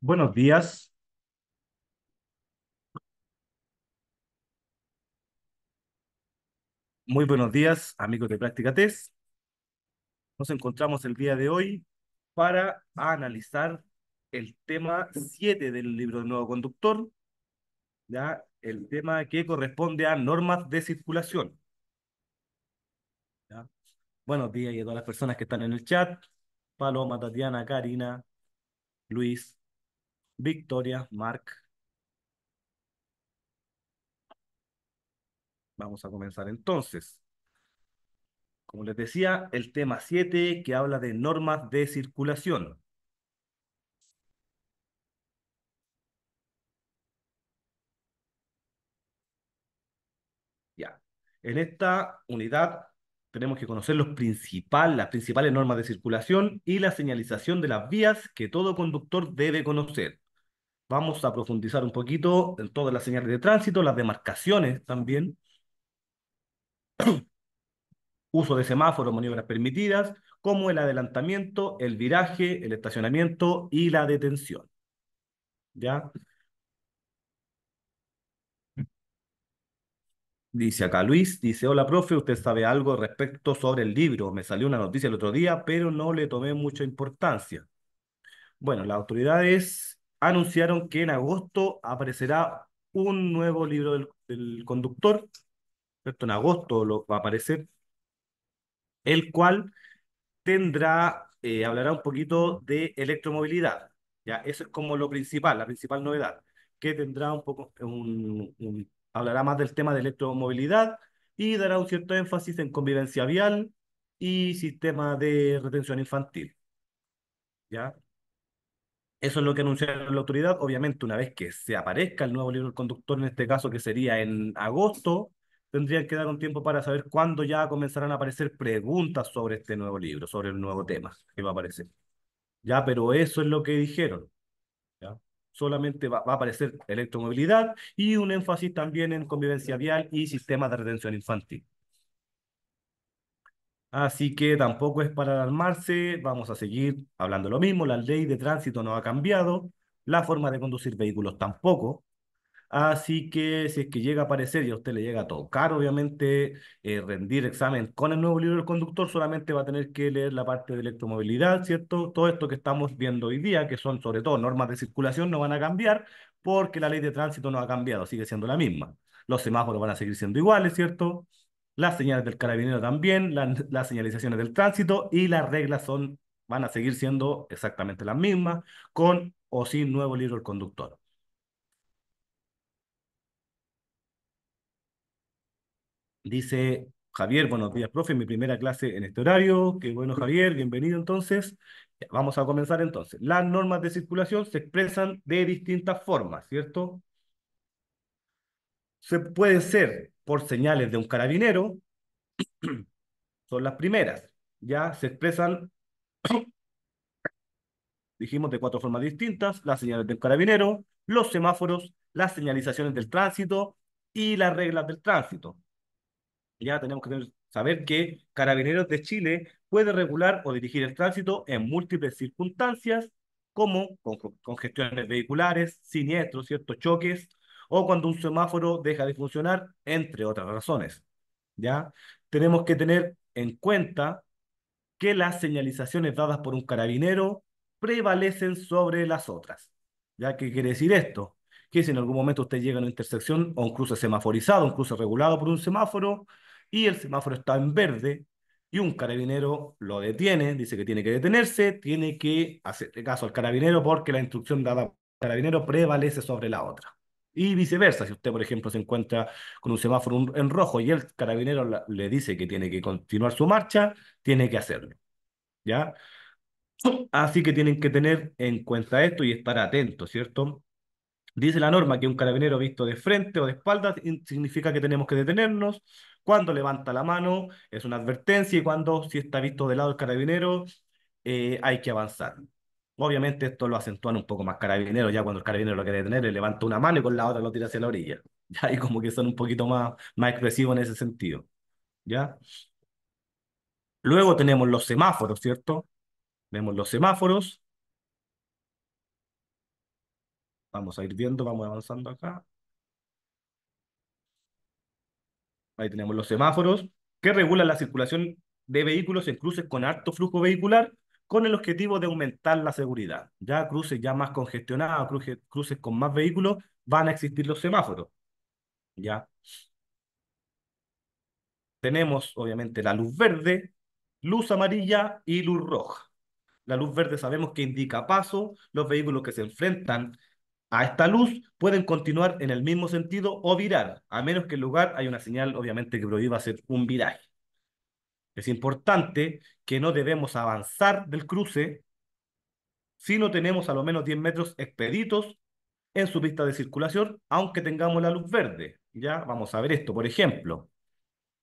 Buenos días. Muy buenos días, amigos de Práctica Test. Nos encontramos el día de hoy para analizar el tema 7 del libro de nuevo conductor, ¿ya? el tema que corresponde a normas de circulación. Buenos días y a todas las personas que están en el chat. Paloma, Tatiana, Karina, Luis, Victoria, Mark Vamos a comenzar entonces. Como les decía, el tema 7 que habla de normas de circulación. Ya. En esta unidad tenemos que conocer los principal, las principales normas de circulación y la señalización de las vías que todo conductor debe conocer. Vamos a profundizar un poquito en todas las señales de tránsito, las demarcaciones también, uso de semáforos, maniobras permitidas, como el adelantamiento, el viraje, el estacionamiento y la detención. ¿Ya? Dice acá Luis, dice, hola profe, ¿usted sabe algo respecto sobre el libro? Me salió una noticia el otro día, pero no le tomé mucha importancia. Bueno, las autoridades anunciaron que en agosto aparecerá un nuevo libro del, conductor, esto En agosto lo, va a aparecer, el cual tendrá, eh, hablará un poquito de electromovilidad, ¿ya? Eso es como lo principal, la principal novedad, que tendrá un poco un hablará más del tema de electromovilidad y dará un cierto énfasis en convivencia vial y sistema de retención infantil. ¿Ya? Eso es lo que anunció la autoridad. Obviamente, una vez que se aparezca el nuevo libro del conductor, en este caso que sería en agosto, tendrían que dar un tiempo para saber cuándo ya comenzarán a aparecer preguntas sobre este nuevo libro, sobre el nuevo tema que va a aparecer. Ya, pero eso es lo que dijeron solamente va, a aparecer electromovilidad y un énfasis también en convivencia vial y sistemas de retención infantil. Así que tampoco es para alarmarse, vamos a seguir hablando lo mismo, la ley de tránsito no ha cambiado, la forma de conducir vehículos tampoco, Así que si es que llega a aparecer y a usted le llega a tocar, obviamente, eh, rendir examen con el nuevo libro del conductor, solamente va a tener que leer la parte de electromovilidad, ¿cierto? Todo esto que estamos viendo hoy día, que son sobre todo normas de circulación, no van a cambiar porque la ley de tránsito no ha cambiado, sigue siendo la misma. Los semáforos van a seguir siendo iguales, ¿cierto? Las señales del carabinero también, las señalizaciones del tránsito y las reglas son, van a seguir siendo exactamente las mismas, con o sin nuevo libro del conductor. Dice Javier, buenos días, profe, mi primera clase en este horario. Qué bueno, Javier, bienvenido entonces. vamos a comenzar entonces. Las normas de circulación se expresan de distintas formas, ¿cierto? Se pueden ser por señales de un carabinero, son las primeras, ya se expresan, dijimos, de cuatro formas distintas, las señales de un carabinero, los semáforos, las señalizaciones del tránsito y las reglas del tránsito ya tenemos que saber que Carabineros de Chile puede regular o dirigir el tránsito en múltiples circunstancias, como con, congestiones vehiculares, siniestros, ciertos choques, o cuando un semáforo deja de funcionar, entre otras razones. ¿ya? Tenemos que tener en cuenta que las señalizaciones dadas por un carabinero prevalecen sobre las otras. ¿Ya qué quiere decir esto? Que si en algún momento usted llega a una intersección o un cruce semaforizado, un cruce regulado por un semáforo, y el semáforo está en verde y un carabinero lo detiene, dice que tiene que detenerse, tiene que hacer caso al carabinero porque la instrucción dada al carabinero prevalece sobre la otra. Y viceversa, si usted, por ejemplo, se encuentra con un semáforo en rojo y el carabinero le dice que tiene que continuar su marcha, tiene que hacerlo. ¿Ya? Así que tienen que tener en cuenta esto y estar atentos, ¿cierto? Dice la norma que un carabinero visto de frente o de espaldas significa que tenemos que detenernos, cuando levanta la mano, es una advertencia, y cuando si está visto de lado el carabinero, eh, hay que avanzar. Obviamente esto lo acentúan un poco más carabinero ya cuando el carabinero lo quiere detener, le levanta una mano y con la otra lo tira hacia la orilla. Ya, y como que son un poquito más, más expresivos en ese sentido. ¿Ya? Luego tenemos los semáforos, ¿cierto? Vemos los semáforos. Vamos a ir viendo, vamos avanzando acá. Ahí tenemos los semáforos que regulan la circulación de vehículos en cruces con alto flujo vehicular con el objetivo de aumentar la seguridad. Ya cruces ya más congestionados, cruces, con más vehículos, van a existir los semáforos. Ya. Tenemos obviamente la luz verde, luz amarilla y luz roja. La luz verde sabemos que indica paso, los vehículos que se enfrentan a esta luz pueden continuar en el mismo sentido o virar, a menos que en lugar hay una señal obviamente que prohíba hacer un viraje. Es importante que no debemos avanzar del cruce si no tenemos a lo menos 10 metros expeditos en su pista de circulación, aunque tengamos la luz verde. Ya vamos a ver esto, por ejemplo.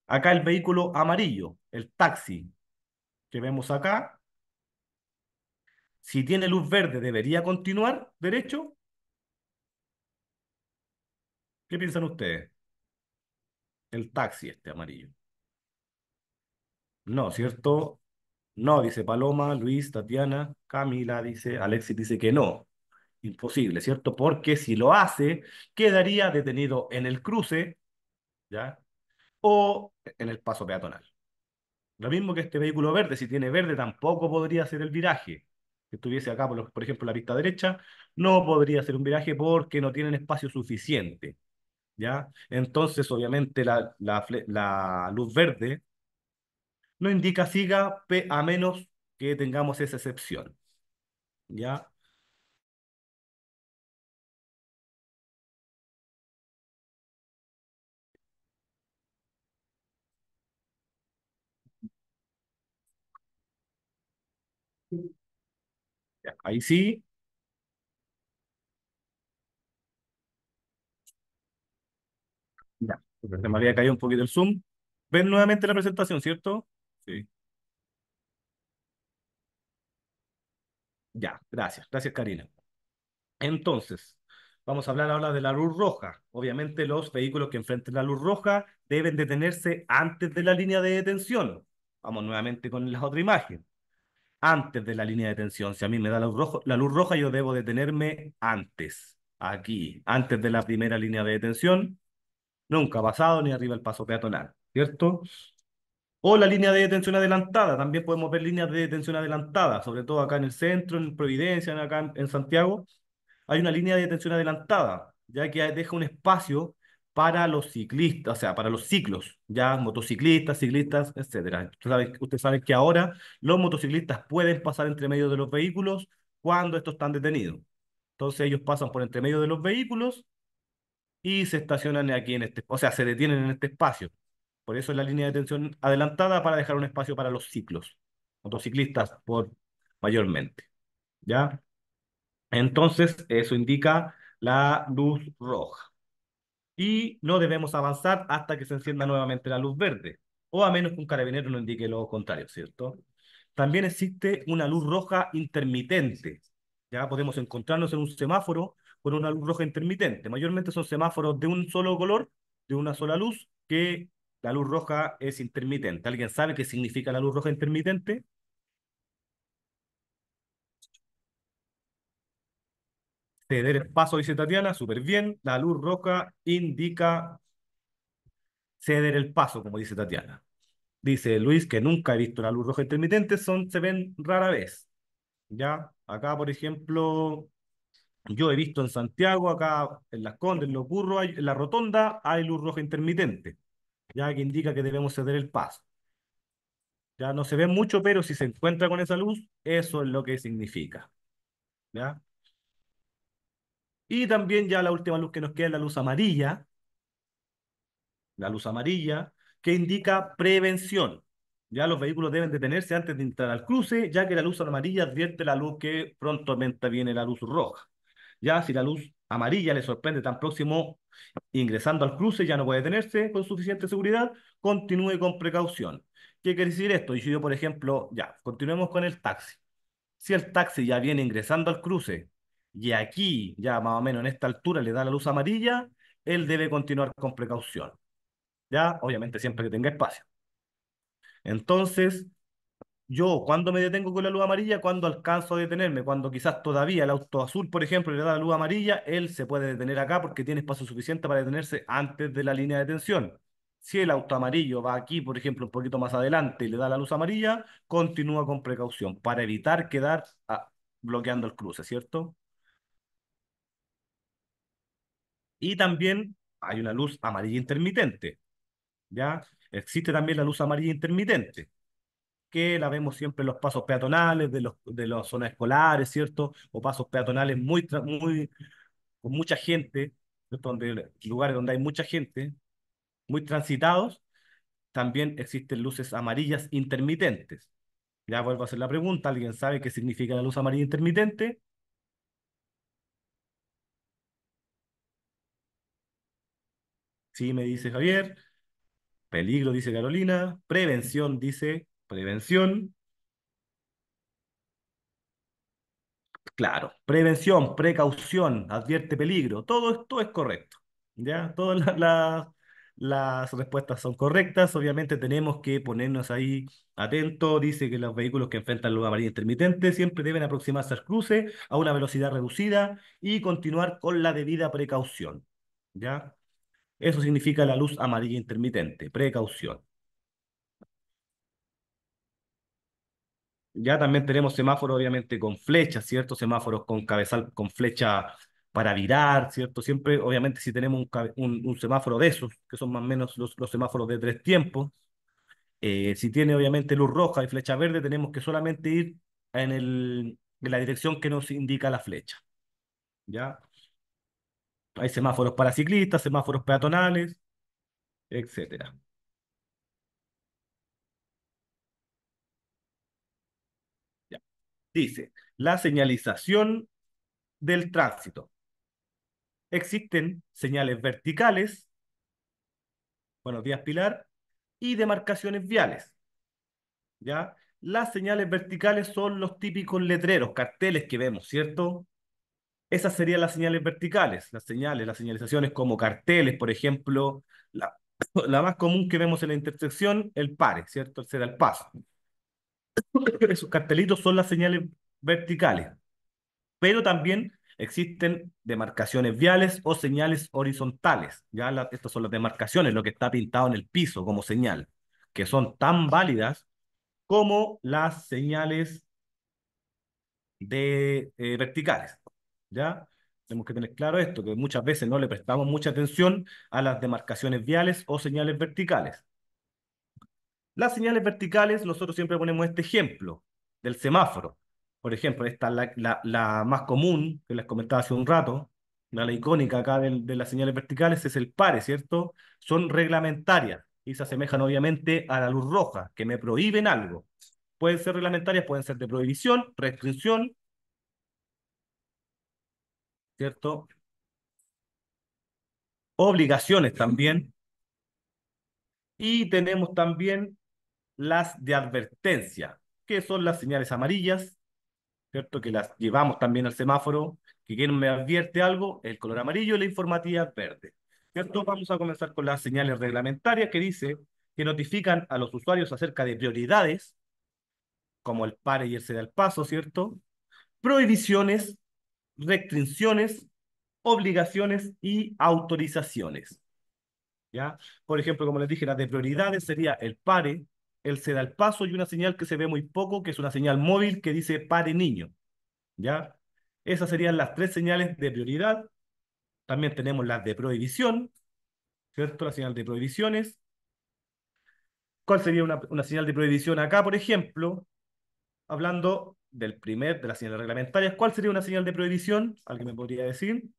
Acá el vehículo amarillo, el taxi que vemos acá, si tiene luz verde debería continuar derecho, ¿Qué piensan ustedes? El taxi este amarillo. No, ¿cierto? No, dice Paloma, Luis, Tatiana, Camila, dice, Alexis dice que no. Imposible, ¿cierto? Porque si lo hace, quedaría detenido en el cruce, ¿ya? O en el paso peatonal. Lo mismo que este vehículo verde, si tiene verde tampoco podría hacer el viraje. Que estuviese acá, por, por ejemplo, la pista derecha, no podría hacer un viraje porque no tienen espacio suficiente. ¿ya? Entonces, obviamente, la, luz verde no indica siga P a menos que tengamos esa excepción, ¿ya? Ahí sí, se me había caído un poquito el zoom. Ven nuevamente la presentación, ¿cierto? Sí. Ya, gracias. Gracias, Karina. Entonces, vamos a hablar ahora de la luz roja. Obviamente los vehículos que enfrenten la luz roja deben detenerse antes de la línea de detención. Vamos nuevamente con la otra imagen. Antes de la línea de detención. Si a mí me da la luz roja, la luz roja yo debo detenerme antes. Aquí, antes de la primera línea de detención nunca pasado ni arriba el paso peatonal, ¿cierto? O la línea de detención adelantada, también podemos ver líneas de detención adelantada, sobre todo acá en el centro, en Providencia, acá en Santiago, hay una línea de detención adelantada, ya que deja un espacio para los ciclistas, o sea, para los ciclos, ya motociclistas, ciclistas, etc. Usted sabe, usted sabe que ahora los motociclistas pueden pasar entre medio de los vehículos cuando estos están detenidos. Entonces ellos pasan por entre medio de los vehículos y se estacionan aquí en este, o sea, se detienen en este espacio. Por eso es la línea de tensión adelantada para dejar un espacio para los ciclos, motociclistas por mayormente. ¿Ya? Entonces, eso indica la luz roja. Y no debemos avanzar hasta que se encienda nuevamente la luz verde, o a menos que un carabinero nos indique lo contrario, ¿cierto? También existe una luz roja intermitente. Ya podemos encontrarnos en un semáforo con una luz roja intermitente. Mayormente son semáforos de un solo color, de una sola luz, que la luz roja es intermitente. ¿Alguien sabe qué significa la luz roja intermitente? Ceder el paso, dice Tatiana, súper bien. La luz roja indica ceder el paso, como dice Tatiana. Dice Luis que nunca he visto una luz roja intermitente, son, se ven rara vez. ¿Ya? Acá, por ejemplo, yo he visto en Santiago, acá en Las Condes, en Los en la rotonda hay luz roja intermitente, ya que indica que debemos ceder el paso. Ya no se ve mucho, pero si se encuentra con esa luz, eso es lo que significa. Y también ya la última luz que nos queda es la luz amarilla. La luz amarilla, que indica prevención. Ya los vehículos deben detenerse antes de entrar al cruce, ya que la luz amarilla advierte la luz que prontamente viene la luz roja. Ya si la luz amarilla le sorprende tan próximo ingresando al cruce, ya no puede detenerse con suficiente seguridad, continúe con precaución. ¿Qué quiere decir esto? Y si yo, por ejemplo, ya, continuemos con el taxi. Si el taxi ya viene ingresando al cruce y aquí, ya más o menos en esta altura, le da la luz amarilla, él debe continuar con precaución. Ya, obviamente, siempre que tenga espacio. Entonces, yo, cuando me detengo con la luz amarilla, cuando alcanzo a detenerme, cuando quizás todavía el auto azul, por ejemplo, le da la luz amarilla, él se puede detener acá porque tiene espacio suficiente para detenerse antes de la línea de tensión. Si el auto amarillo va aquí, por ejemplo, un poquito más adelante y le da la luz amarilla, continúa con precaución para evitar quedar ah, bloqueando el cruce, ¿cierto? Y también hay una luz amarilla intermitente, ¿ya? Existe también la luz amarilla intermitente que la vemos siempre en los pasos peatonales de, los, de las zonas escolares, ¿cierto? O pasos peatonales muy, muy, con mucha gente, ¿cierto? donde, lugares donde hay mucha gente, muy transitados, también existen luces amarillas intermitentes. Ya vuelvo a hacer la pregunta, ¿alguien sabe qué significa la luz amarilla intermitente? Sí, me dice Javier. Peligro, dice Carolina. Prevención, dice Prevención. Claro, prevención, precaución, advierte peligro, todo esto es correcto. ¿ya? Todas las las respuestas son correctas, obviamente tenemos que ponernos ahí atentos, dice que los vehículos que enfrentan luz amarilla intermitente siempre deben aproximarse al cruce a una velocidad reducida y continuar con la debida precaución. ¿ya? Eso significa la luz amarilla intermitente, precaución. Ya también tenemos semáforos, obviamente, con flechas, ¿cierto? Semáforos con cabezal, con flecha para virar, ¿cierto? Siempre, obviamente, si tenemos un, semáforo de esos, que son más o menos los, semáforos de tres tiempos, eh, si tiene, obviamente, luz roja y flecha verde, tenemos que solamente ir en, el, en la dirección que nos indica la flecha, ¿ya? Hay semáforos para ciclistas, semáforos peatonales, etcétera. Dice, la señalización del tránsito. Existen señales verticales, buenos días Pilar, y demarcaciones viales. ¿Ya? Las señales verticales son los típicos letreros, carteles que vemos, ¿cierto? Esas serían las señales verticales, las señales, las señalizaciones como carteles, por ejemplo, la, la más común que vemos en la intersección, el pare, ¿cierto? El paso. Esos cartelitos son las señales verticales, pero también existen demarcaciones viales o señales horizontales. Ya estas son las demarcaciones, lo que está pintado en el piso como señal, que son tan válidas como las señales de, eh, verticales. ¿Ya? Tenemos que tener claro esto, que muchas veces no le prestamos mucha atención a las demarcaciones viales o señales verticales. Las señales verticales, nosotros siempre ponemos este ejemplo del semáforo. Por ejemplo, esta es la, más común, que les comentaba hace un rato, la, icónica acá de, de, las señales verticales es el pare, ¿cierto? Son reglamentarias y se asemejan obviamente a la luz roja, que me prohíben algo. Pueden ser reglamentarias, pueden ser de prohibición, restricción, ¿cierto? Obligaciones también. Y tenemos también las de advertencia, que son las señales amarillas, ¿cierto? Que las llevamos también al semáforo, que quien me advierte algo, el color amarillo y la informativa verde. ¿Cierto? Vamos a comenzar con las señales reglamentarias que dice que notifican a los usuarios acerca de prioridades, como el pare y el sede al paso, ¿cierto? Prohibiciones, restricciones, obligaciones y autorizaciones. ¿Ya? Por ejemplo, como les dije, las de prioridades sería el pare, él se da el paso y una señal que se ve muy poco, que es una señal móvil que dice pare niño. ¿Ya? Esas serían las tres señales de prioridad. También tenemos las de prohibición, ¿cierto? La señal de prohibiciones. ¿Cuál sería una, una señal de prohibición acá, por ejemplo? Hablando del primer, de las señales reglamentarias, ¿cuál sería una señal de prohibición? ¿Alguien me podría decir?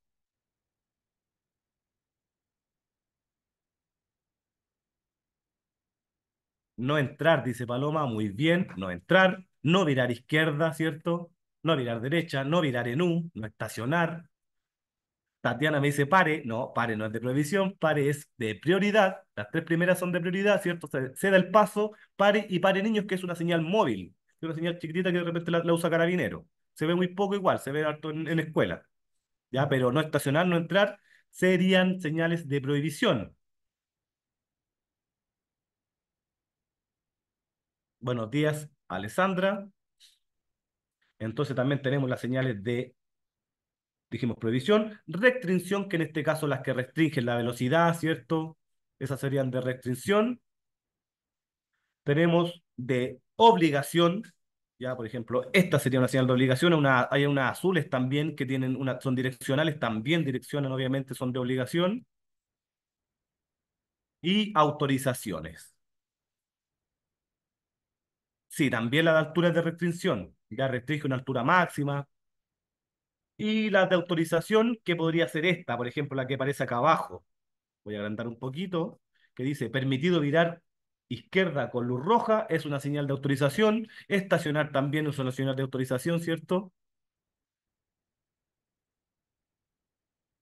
no entrar, dice Paloma, muy bien, no entrar, no virar izquierda, ¿cierto? No virar derecha, no virar en U, no estacionar. Tatiana me dice pare, no, pare no es de prohibición, pare es de prioridad, las tres primeras son de prioridad, ¿cierto? Se, da el paso, pare y pare niños, que es una señal móvil, es una señal chiquitita que de repente la, usa carabinero. Se ve muy poco igual, se ve alto en, la escuela, ¿ya? Pero no estacionar, no entrar, serían señales de prohibición. Buenos días, Alessandra. Entonces también tenemos las señales de, dijimos, prohibición, restricción, que en este caso las que restringen la velocidad, ¿cierto? Esas serían de restricción. Tenemos de obligación, ya por ejemplo, esta sería una señal de obligación, una, hay unas azules también que tienen una, son direccionales, también direccionan, obviamente son de obligación. Y autorizaciones. Sí, también de alturas de restricción. Ya restringe una altura máxima. Y las de autorización, que podría ser esta, por ejemplo, la que aparece acá abajo. Voy a agrandar un poquito, que dice, permitido virar izquierda con luz roja es una señal de autorización, estacionar también es una señal de autorización, ¿cierto?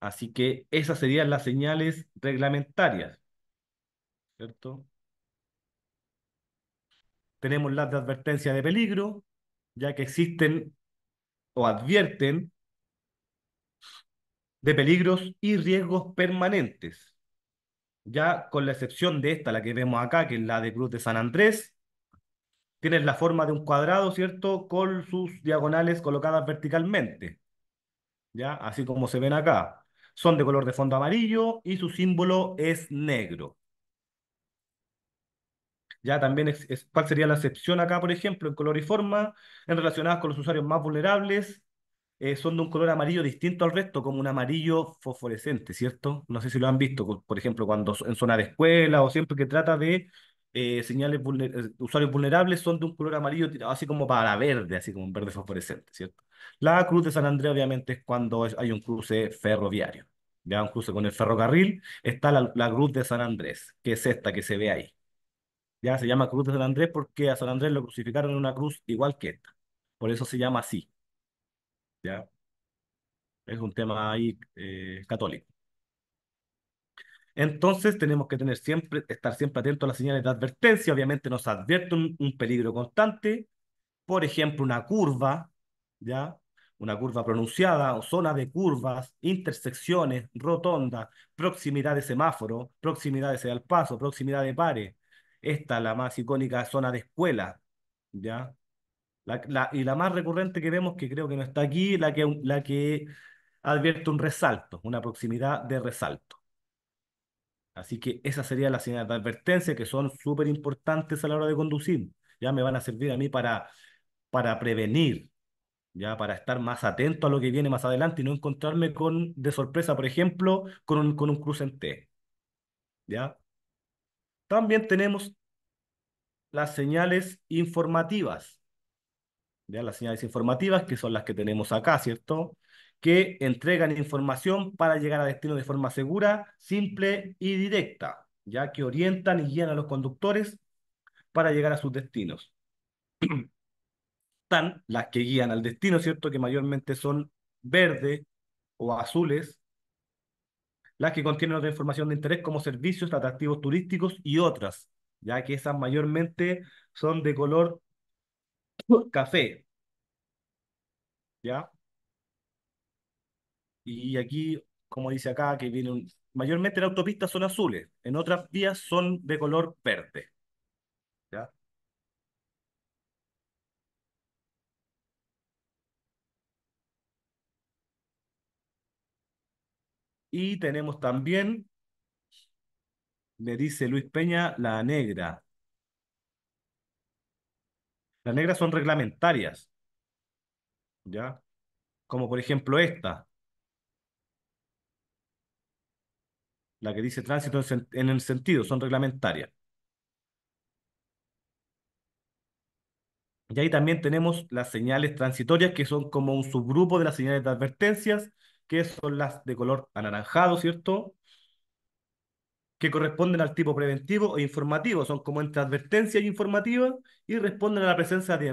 Así que esas serían las señales reglamentarias, ¿cierto? tenemos las de advertencia de peligro, ya que existen o advierten de peligros y riesgos permanentes. Ya con la excepción de esta, la que vemos acá, que es la de Cruz de San Andrés, Tienen la forma de un cuadrado, ¿cierto? Con sus diagonales colocadas verticalmente, ¿ya? Así como se ven acá. Son de color de fondo amarillo y su símbolo es negro. Ya también cuál sería la excepción acá, por ejemplo, en color y forma, en relacionadas con los usuarios más vulnerables, eh, son de un color amarillo distinto al resto, como un amarillo fosforescente, ¿cierto? No sé si lo han visto, por ejemplo, cuando en zona de escuela o siempre que trata de eh, señales eh, usuarios vulnerables son de un color amarillo, así como para verde, así como un verde fosforescente, ¿cierto? La cruz de San Andrés obviamente es cuando hay un cruce ferroviario, ya un cruce con el ferrocarril, está la cruz de San Andrés, que es esta que se ve ahí. Ya se llama Cruz de San Andrés porque a San Andrés lo crucificaron en una cruz igual que esta. Por eso se llama así. Ya. Es un tema ahí eh, católico. Entonces tenemos que tener siempre, estar siempre atentos a las señales de advertencia. Obviamente nos advierte un, peligro constante. Por ejemplo, una curva, ¿ya? Una curva pronunciada, o zona de curvas, intersecciones, rotondas, proximidad de semáforo, proximidad de al paso, proximidad de pares esta, la más icónica zona de escuela, ¿ya? La, y la más recurrente que vemos, que creo que no está aquí, la que, la que advierte un resalto, una proximidad de resalto. Así que esa sería las señales de advertencia que son súper importantes a la hora de conducir. Ya me van a servir a mí para, para prevenir, ya para estar más atento a lo que viene más adelante y no encontrarme con, de sorpresa, por ejemplo, con un, con un cruce en T. ¿Ya? También tenemos las señales informativas. vean Las señales informativas, que son las que tenemos acá, ¿cierto? Que entregan información para llegar a destino de forma segura, simple y directa, ya que orientan y guían a los conductores para llegar a sus destinos. Están las que guían al destino, ¿cierto? Que mayormente son verde o azules, las que contienen otra información de interés como servicios, atractivos turísticos y otras, ya que esas mayormente son de color café. ¿Ya? Y aquí, como dice acá, que viene mayormente las autopistas son azules, en otras vías son de color verde. Y tenemos también, me dice Luis Peña, la negra. Las negras son reglamentarias. ¿Ya? Como por ejemplo esta. La que dice tránsito en, en el sentido, son reglamentarias. Y ahí también tenemos las señales transitorias, que son como un subgrupo de las señales de advertencias, que son las de color anaranjado, ¿cierto? Que corresponden al tipo preventivo e informativo, son como entre advertencia e informativa y responden a la presencia de,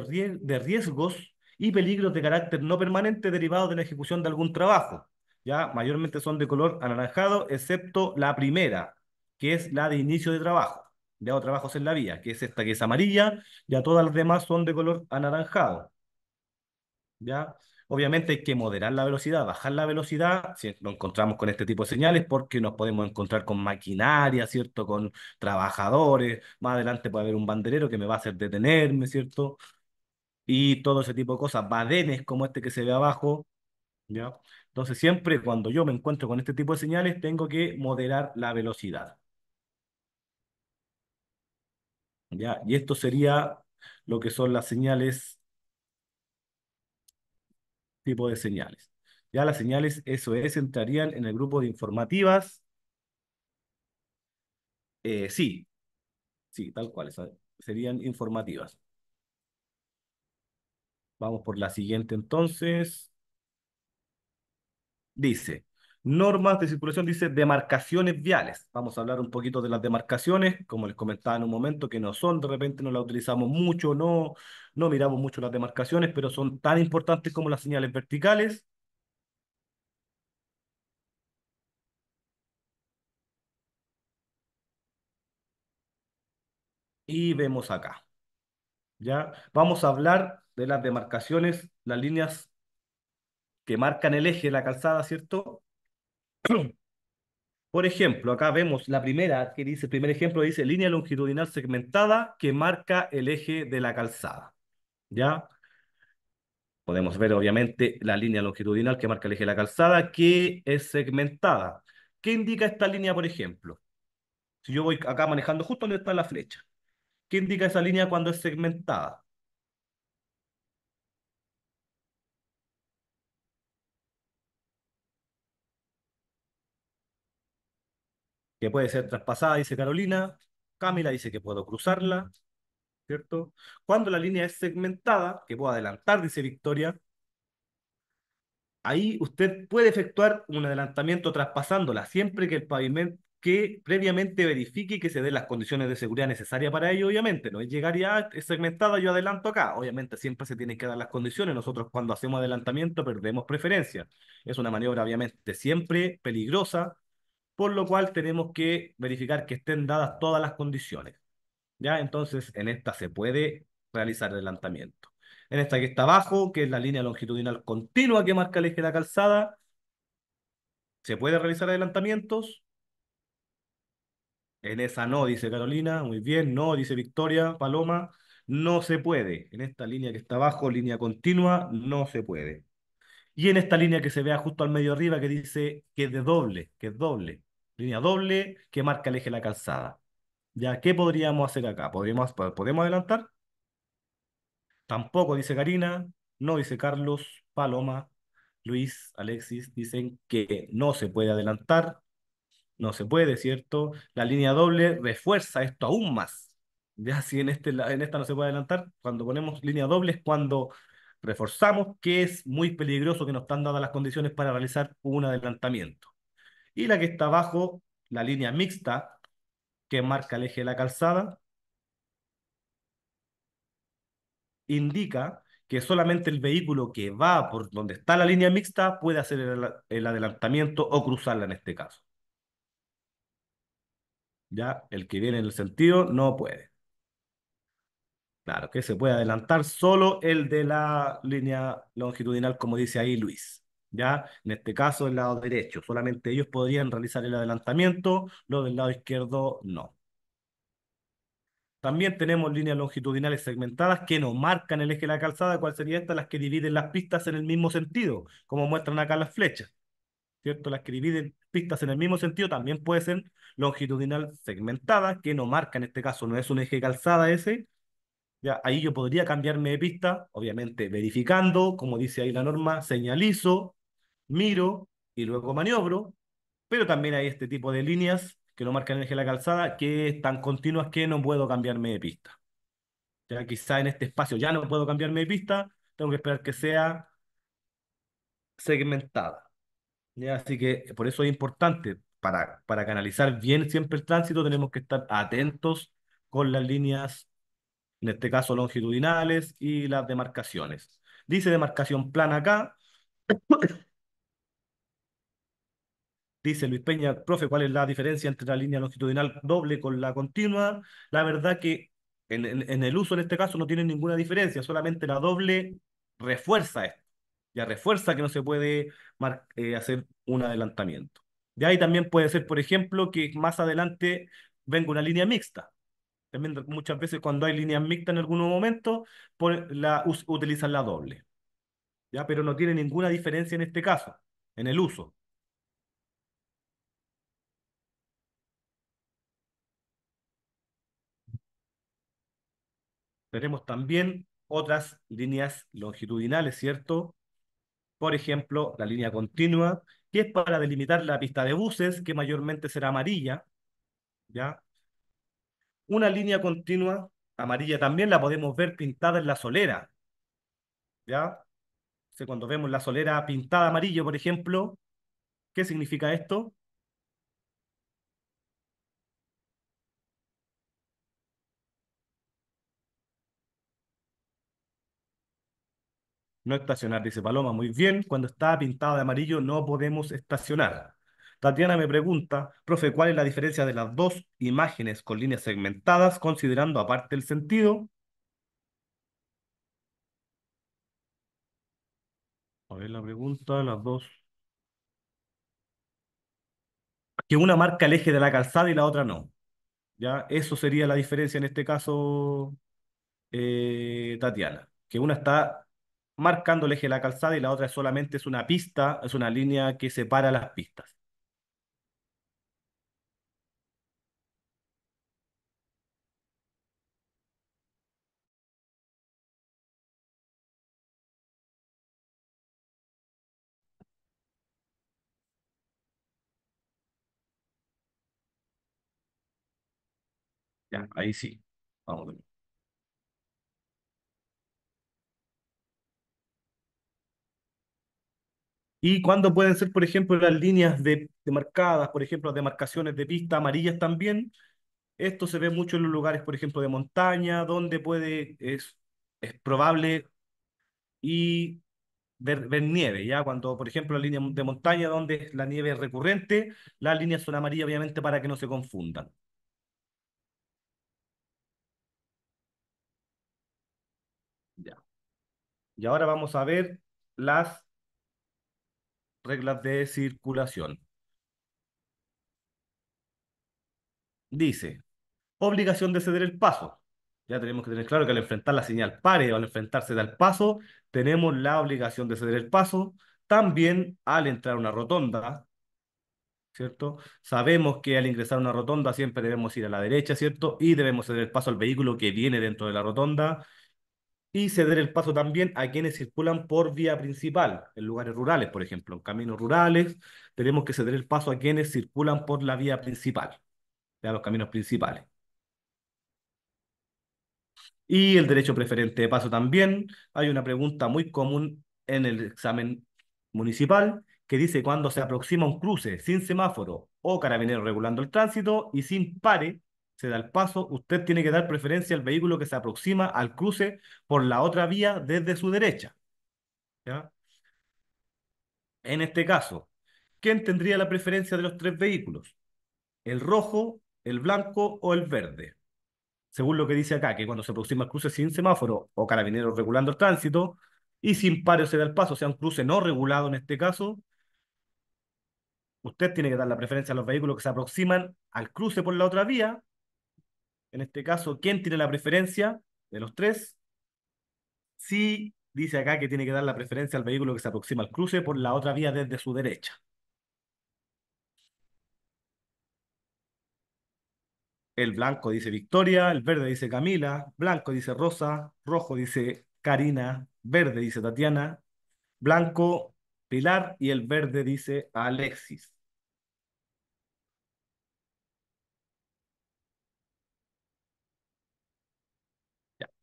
riesgos y peligros de carácter no permanente derivados de la ejecución de algún trabajo. Ya mayormente son de color anaranjado, excepto la primera, que es la de inicio de trabajo, de hago trabajos en la vía, que es esta que es amarilla, ya todas las demás son de color anaranjado. ¿Ya? Obviamente hay que moderar la velocidad, bajar la velocidad, si nos encontramos con este tipo de señales, porque nos podemos encontrar con maquinaria, ¿cierto? Con trabajadores, más adelante puede haber un banderero que me va a hacer detenerme, ¿cierto? Y todo ese tipo de cosas, badenes como este que se ve abajo, ¿ya? Entonces siempre cuando yo me encuentro con este tipo de señales, tengo que moderar la velocidad. ¿Ya? Y esto sería lo que son las señales tipo de señales. Ya las señales eso es, entrarían en el grupo de informativas. Eh, sí, sí, tal cual, serían informativas. Vamos por la siguiente entonces. Dice, normas de circulación, dice demarcaciones viales. Vamos a hablar un poquito de las demarcaciones, como les comentaba en un momento, que no son, de repente no las utilizamos mucho, no, no miramos mucho las demarcaciones, pero son tan importantes como las señales verticales. Y vemos acá. ¿Ya? Vamos a hablar de las demarcaciones, las líneas que marcan el eje de la calzada, ¿cierto? Por ejemplo, acá vemos la primera que dice, el primer ejemplo dice línea longitudinal segmentada que marca el eje de la calzada. ¿Ya? Podemos ver obviamente la línea longitudinal que marca el eje de la calzada que es segmentada. ¿Qué indica esta línea, por ejemplo? Si yo voy acá manejando justo donde está la flecha. ¿Qué indica esa línea cuando es segmentada? puede ser traspasada, dice Carolina. Camila dice que puedo cruzarla, ¿cierto? Cuando la línea es segmentada, que puedo adelantar, dice Victoria. Ahí usted puede efectuar un adelantamiento traspasándola, siempre que el pavimento que previamente verifique que se den las condiciones de seguridad necesarias para ello, obviamente. No es llegar ya ah, segmentada, yo adelanto acá. Obviamente siempre se tienen que dar las condiciones. Nosotros cuando hacemos adelantamiento perdemos preferencia. Es una maniobra obviamente siempre peligrosa, por lo cual tenemos que verificar que estén dadas todas las condiciones. ¿ya? Entonces, en esta se puede realizar adelantamiento. En esta que está abajo, que es la línea longitudinal continua que marca el eje de la calzada, se puede realizar adelantamientos. En esa no, dice Carolina, muy bien, no, dice Victoria, Paloma, no se puede. En esta línea que está abajo, línea continua, no se puede. Y en esta línea que se vea justo al medio arriba, que dice que es de doble, que es doble, línea doble que marca el eje de la calzada. ¿Ya qué podríamos hacer acá? ¿Podríamos, ¿Podemos adelantar? Tampoco dice Karina, no dice Carlos, Paloma, Luis, Alexis, dicen que no se puede adelantar, no se puede, ¿cierto? La línea doble refuerza esto aún más. Ya si en, este, en esta no se puede adelantar, cuando ponemos línea doble es cuando reforzamos que es muy peligroso que nos están dadas las condiciones para realizar un adelantamiento y la que está abajo, la línea mixta, que marca el eje de la calzada, indica que solamente el vehículo que va por donde está la línea mixta puede hacer el, adelantamiento o cruzarla en este caso. Ya, el que viene en el sentido no puede. Claro, que se puede adelantar solo el de la línea longitudinal, como dice ahí Luis. ¿ya? En este caso, el lado derecho. Solamente ellos podrían realizar el adelantamiento, lo del lado izquierdo no. También tenemos líneas longitudinales segmentadas que no marcan el eje de la calzada, cuál sería esta, las que dividen las pistas en el mismo sentido, como muestran acá las flechas. ¿Cierto? Las que dividen pistas en el mismo sentido también pueden ser longitudinal segmentadas que no marca en este caso, no es un eje calzada ese. Ya, ahí yo podría cambiarme de pista, obviamente verificando, como dice ahí la norma, señalizo, miro y luego maniobro, pero también hay este tipo de líneas que lo marcan en el eje de la calzada que es tan continuas que no puedo cambiarme de pista. Ya quizá en este espacio ya no puedo cambiarme de pista, tengo que esperar que sea segmentada. Así que por eso es importante, para, para canalizar bien siempre el tránsito, tenemos que estar atentos con las líneas, en este caso longitudinales y las demarcaciones. Dice demarcación plana acá, Dice Luis Peña, profe, ¿cuál es la diferencia entre la línea longitudinal doble con la continua? La verdad que en, el uso en este caso no tiene ninguna diferencia, solamente la doble refuerza esto, ya refuerza que no se puede eh, hacer un adelantamiento. De ahí también puede ser, por ejemplo, que más adelante venga una línea mixta. También muchas veces cuando hay líneas mixta en algún momento, la, utilizan la doble. ¿ya? Pero no tiene ninguna diferencia en este caso, en el uso. Veremos también otras líneas longitudinales, ¿cierto? Por ejemplo, la línea continua, que es para delimitar la pista de buses, que mayormente será amarilla, ¿ya? Una línea continua amarilla también la podemos ver pintada en la solera, ¿ya? cuando vemos la solera pintada amarillo, por ejemplo, ¿qué significa esto? No estacionar, dice Paloma, muy bien, cuando está pintada de amarillo no podemos estacionar. Tatiana me pregunta, profe, ¿cuál es la diferencia de las dos imágenes con líneas segmentadas, considerando aparte el sentido? A ver la pregunta, las dos. Que una marca el eje de la calzada y la otra no. ¿Ya? Eso sería la diferencia en este caso, eh, Tatiana. Que una está marcando el eje de la calzada y la otra solamente es una pista, es una línea que separa las pistas. Ya, ahí sí. Vamos ¿Y cuando pueden ser, por ejemplo, las líneas de, demarcadas, por ejemplo, las demarcaciones de pista amarillas también? Esto se ve mucho en los lugares, por ejemplo, de montaña, donde puede, es, probable y ver, nieve, ¿ya? Cuando, por ejemplo, la línea de montaña, donde la nieve es recurrente, las líneas son amarillas, obviamente, para que no se confundan. Ya. Y ahora vamos a ver las reglas de circulación. Dice, obligación de ceder el paso. Ya tenemos que tener claro que al enfrentar la señal pare o al enfrentarse al paso, tenemos la obligación de ceder el paso. También al entrar a una rotonda, ¿cierto? Sabemos que al ingresar a una rotonda siempre debemos ir a la derecha, ¿cierto? Y debemos ceder el paso al vehículo que viene dentro de la rotonda y ceder el paso también a quienes circulan por vía principal, en lugares rurales, por ejemplo, en caminos rurales, tenemos que ceder el paso a quienes circulan por la vía principal, ya los caminos principales. Y el derecho preferente de paso también, hay una pregunta muy común en el examen municipal que dice cuando se aproxima un cruce sin semáforo o carabinero regulando el tránsito y sin pare, se da el paso, usted tiene que dar preferencia al vehículo que se aproxima al cruce por la otra vía desde su derecha. ¿Ya? En este caso, ¿quién tendría la preferencia de los tres vehículos? ¿El rojo, el blanco o el verde? Según lo que dice acá, que cuando se aproxima el cruce sin semáforo o carabineros regulando el tránsito y sin paro se da el paso, o sea, un cruce no regulado en este caso, usted tiene que dar la preferencia a los vehículos que se aproximan al cruce por la otra vía en este caso, ¿quién tiene la preferencia de los tres? Sí, dice acá que tiene que dar la preferencia al vehículo que se aproxima al cruce por la otra vía desde su derecha. El blanco dice Victoria, el verde dice Camila, blanco dice Rosa, rojo dice Karina, verde dice Tatiana, blanco Pilar y el verde dice Alexis.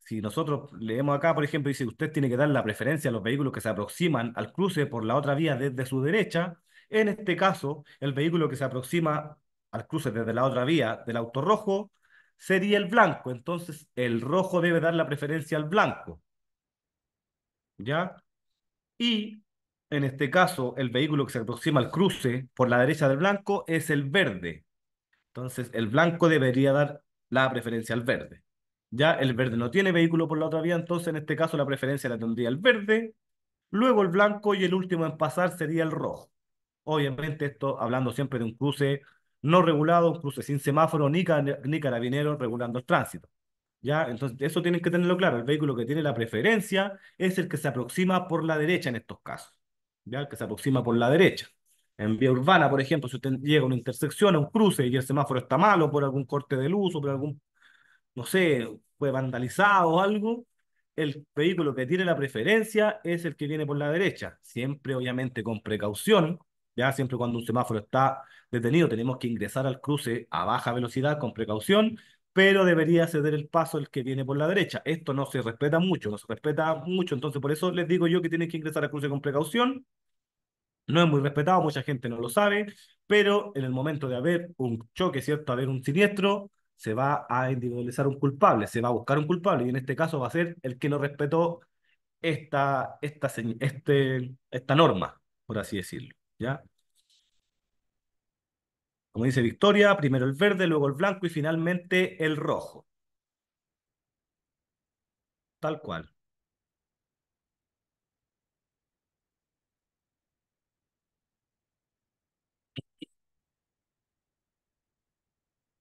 si nosotros leemos acá, por ejemplo, dice usted tiene que dar la preferencia a los vehículos que se aproximan al cruce por la otra vía desde su derecha. En este caso, el vehículo que se aproxima al cruce desde la otra vía del auto rojo sería el blanco. Entonces, el rojo debe dar la preferencia al blanco. ¿Ya? Y en este caso, el vehículo que se aproxima al cruce por la derecha del blanco es el verde. Entonces, el blanco debería dar la preferencia al verde. Ya el verde no tiene vehículo por la otra vía, entonces en este caso la preferencia la tendría el verde, luego el blanco y el último en pasar sería el rojo. Obviamente esto hablando siempre de un cruce no regulado, un cruce sin semáforo ni, ni carabinero regulando el tránsito. ¿Ya? Entonces eso tienen que tenerlo claro, el vehículo que tiene la preferencia es el que se aproxima por la derecha en estos casos, ¿ya? El que se aproxima por la derecha. En vía urbana, por ejemplo, si usted llega a una intersección, a un cruce y el semáforo está malo por algún corte de luz o por algún, no sé, fue vandalizado o algo, el vehículo que tiene la preferencia es el que viene por la derecha, siempre obviamente con precaución, ya siempre cuando un semáforo está detenido tenemos que ingresar al cruce a baja velocidad con precaución, pero debería ceder el paso el que viene por la derecha. Esto no se respeta mucho, no se respeta mucho, entonces por eso les digo yo que tienen que ingresar al cruce con precaución. No es muy respetado, mucha gente no lo sabe, pero en el momento de haber un choque, ¿cierto? Haber un siniestro, se va a individualizar un culpable, se va a buscar un culpable y en este caso va a ser el que no respetó esta, esta, este, esta norma, por así decirlo. ¿ya? Como dice Victoria, primero el verde, luego el blanco y finalmente el rojo. Tal cual.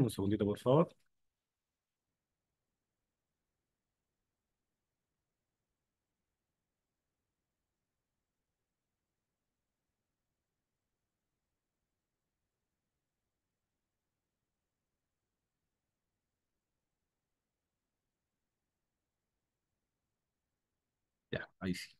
un segundito, por favor. Ya, ahí sí.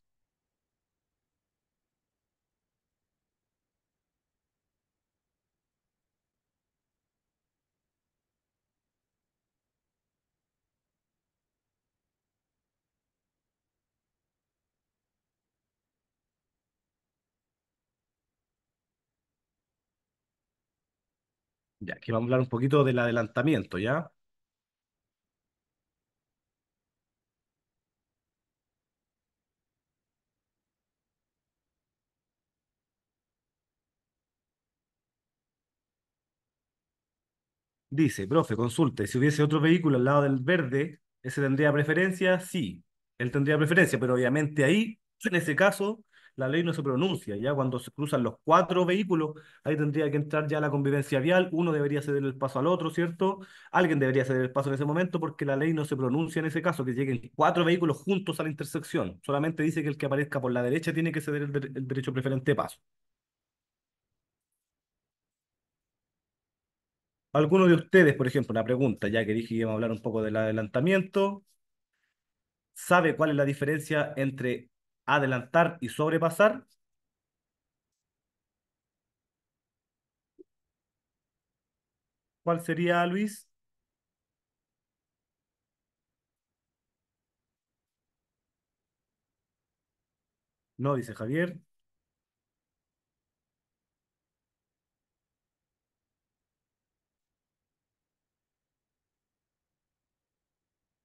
Ya, aquí vamos a hablar un poquito del adelantamiento, ¿ya? Dice, profe, consulte, si hubiese otro vehículo al lado del verde, ¿ese tendría preferencia? Sí, él tendría preferencia, pero obviamente ahí, en ese caso, la ley no se pronuncia. Ya cuando se cruzan los cuatro vehículos, ahí tendría que entrar ya la convivencia vial, uno debería ceder el paso al otro, ¿cierto? Alguien debería ceder el paso en ese momento porque la ley no se pronuncia en ese caso, que lleguen cuatro vehículos juntos a la intersección. Solamente dice que el que aparezca por la derecha tiene que ceder el, derecho preferente de paso. Alguno de ustedes, por ejemplo, una pregunta, ya que dije que íbamos a hablar un poco del adelantamiento, ¿sabe cuál es la diferencia entre adelantar y sobrepasar. ¿Cuál sería, Luis? No, dice Javier.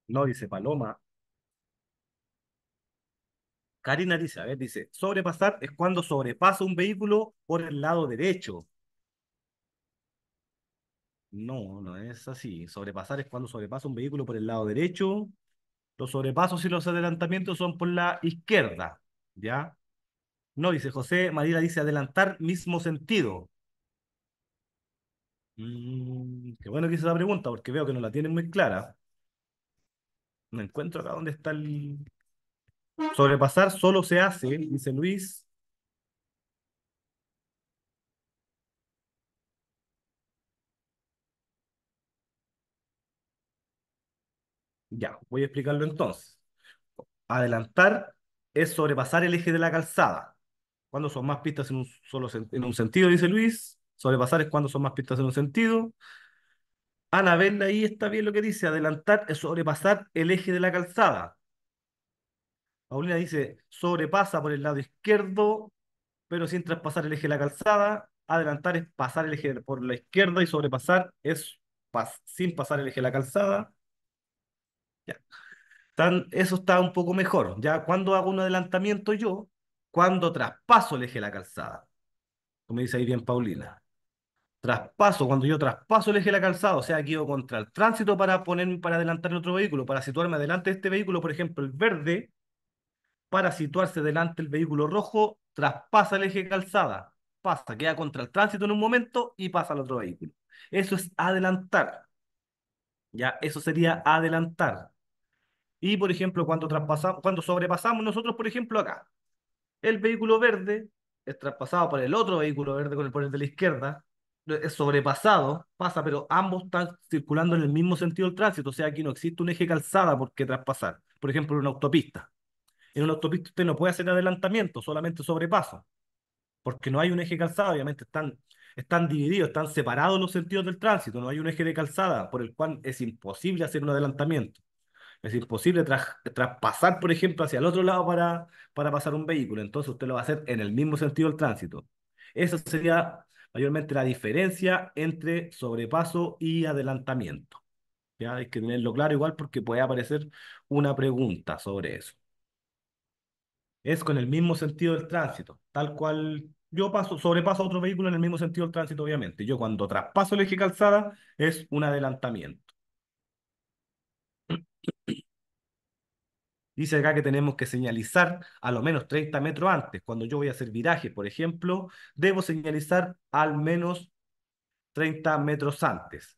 No, dice Paloma. Karina ver, dice, sobrepasar es cuando sobrepasa un vehículo por el lado derecho. No, no es así. Sobrepasar es cuando sobrepasa un vehículo por el lado derecho. Los sobrepasos y los adelantamientos son por la izquierda. ¿Ya? No, dice José. María dice adelantar mismo sentido. Mm, qué bueno que hice la pregunta porque veo que no la tienen muy clara. No encuentro acá dónde está el, Sobrepasar solo se hace, dice Luis. Ya, voy a explicarlo entonces. Adelantar es sobrepasar el eje de la calzada. Cuando son más pistas en un, solo en un sentido, dice Luis. Sobrepasar es cuando son más pistas en un sentido. Ana Anabel, ahí está bien lo que dice. Adelantar es sobrepasar el eje de la calzada. Paulina dice, sobrepasa por el lado izquierdo, pero sin traspasar el eje de la calzada. Adelantar es pasar el eje por la izquierda y sobrepasar es sin pasar el eje de la calzada. Ya. eso está un poco mejor. Ya cuando hago un adelantamiento yo, cuando traspaso el eje de la calzada. Como dice ahí bien Paulina. Traspaso, cuando yo traspaso el eje de la calzada, o sea, aquí contra el tránsito para ponerme para adelantar el otro vehículo, para situarme adelante de este vehículo, por ejemplo, el verde, para situarse delante del vehículo rojo, traspasa el eje calzada, pasa, queda contra el tránsito en un momento y pasa al otro vehículo. Eso es adelantar. Ya, eso sería adelantar. Y por ejemplo, cuando traspasamos, cuando sobrepasamos nosotros, por ejemplo, acá, el vehículo verde es traspasado por el otro vehículo verde con el puente de la izquierda, es sobrepasado, pasa, pero ambos están circulando en el mismo sentido del tránsito, o sea, aquí no existe un eje calzada por qué traspasar, por ejemplo, una autopista en una autopista usted no puede hacer adelantamiento, solamente sobrepaso, porque no hay un eje calzado, obviamente están, están divididos, están separados los sentidos del tránsito, no hay un eje de calzada por el cual es imposible hacer un adelantamiento. Es imposible traspasar, por ejemplo, hacia el otro lado para, para pasar un vehículo. Entonces usted lo va a hacer en el mismo sentido del tránsito. Esa sería mayormente la diferencia entre sobrepaso y adelantamiento. ¿Ya? Hay que tenerlo claro igual porque puede aparecer una pregunta sobre eso es con el mismo sentido del tránsito, tal cual yo paso, sobrepaso a otro vehículo en el mismo sentido del tránsito, obviamente. Yo cuando traspaso el eje calzada es un adelantamiento. Dice acá que tenemos que señalizar a lo menos 30 metros antes. Cuando yo voy a hacer viraje, por ejemplo, debo señalizar al menos 30 metros antes.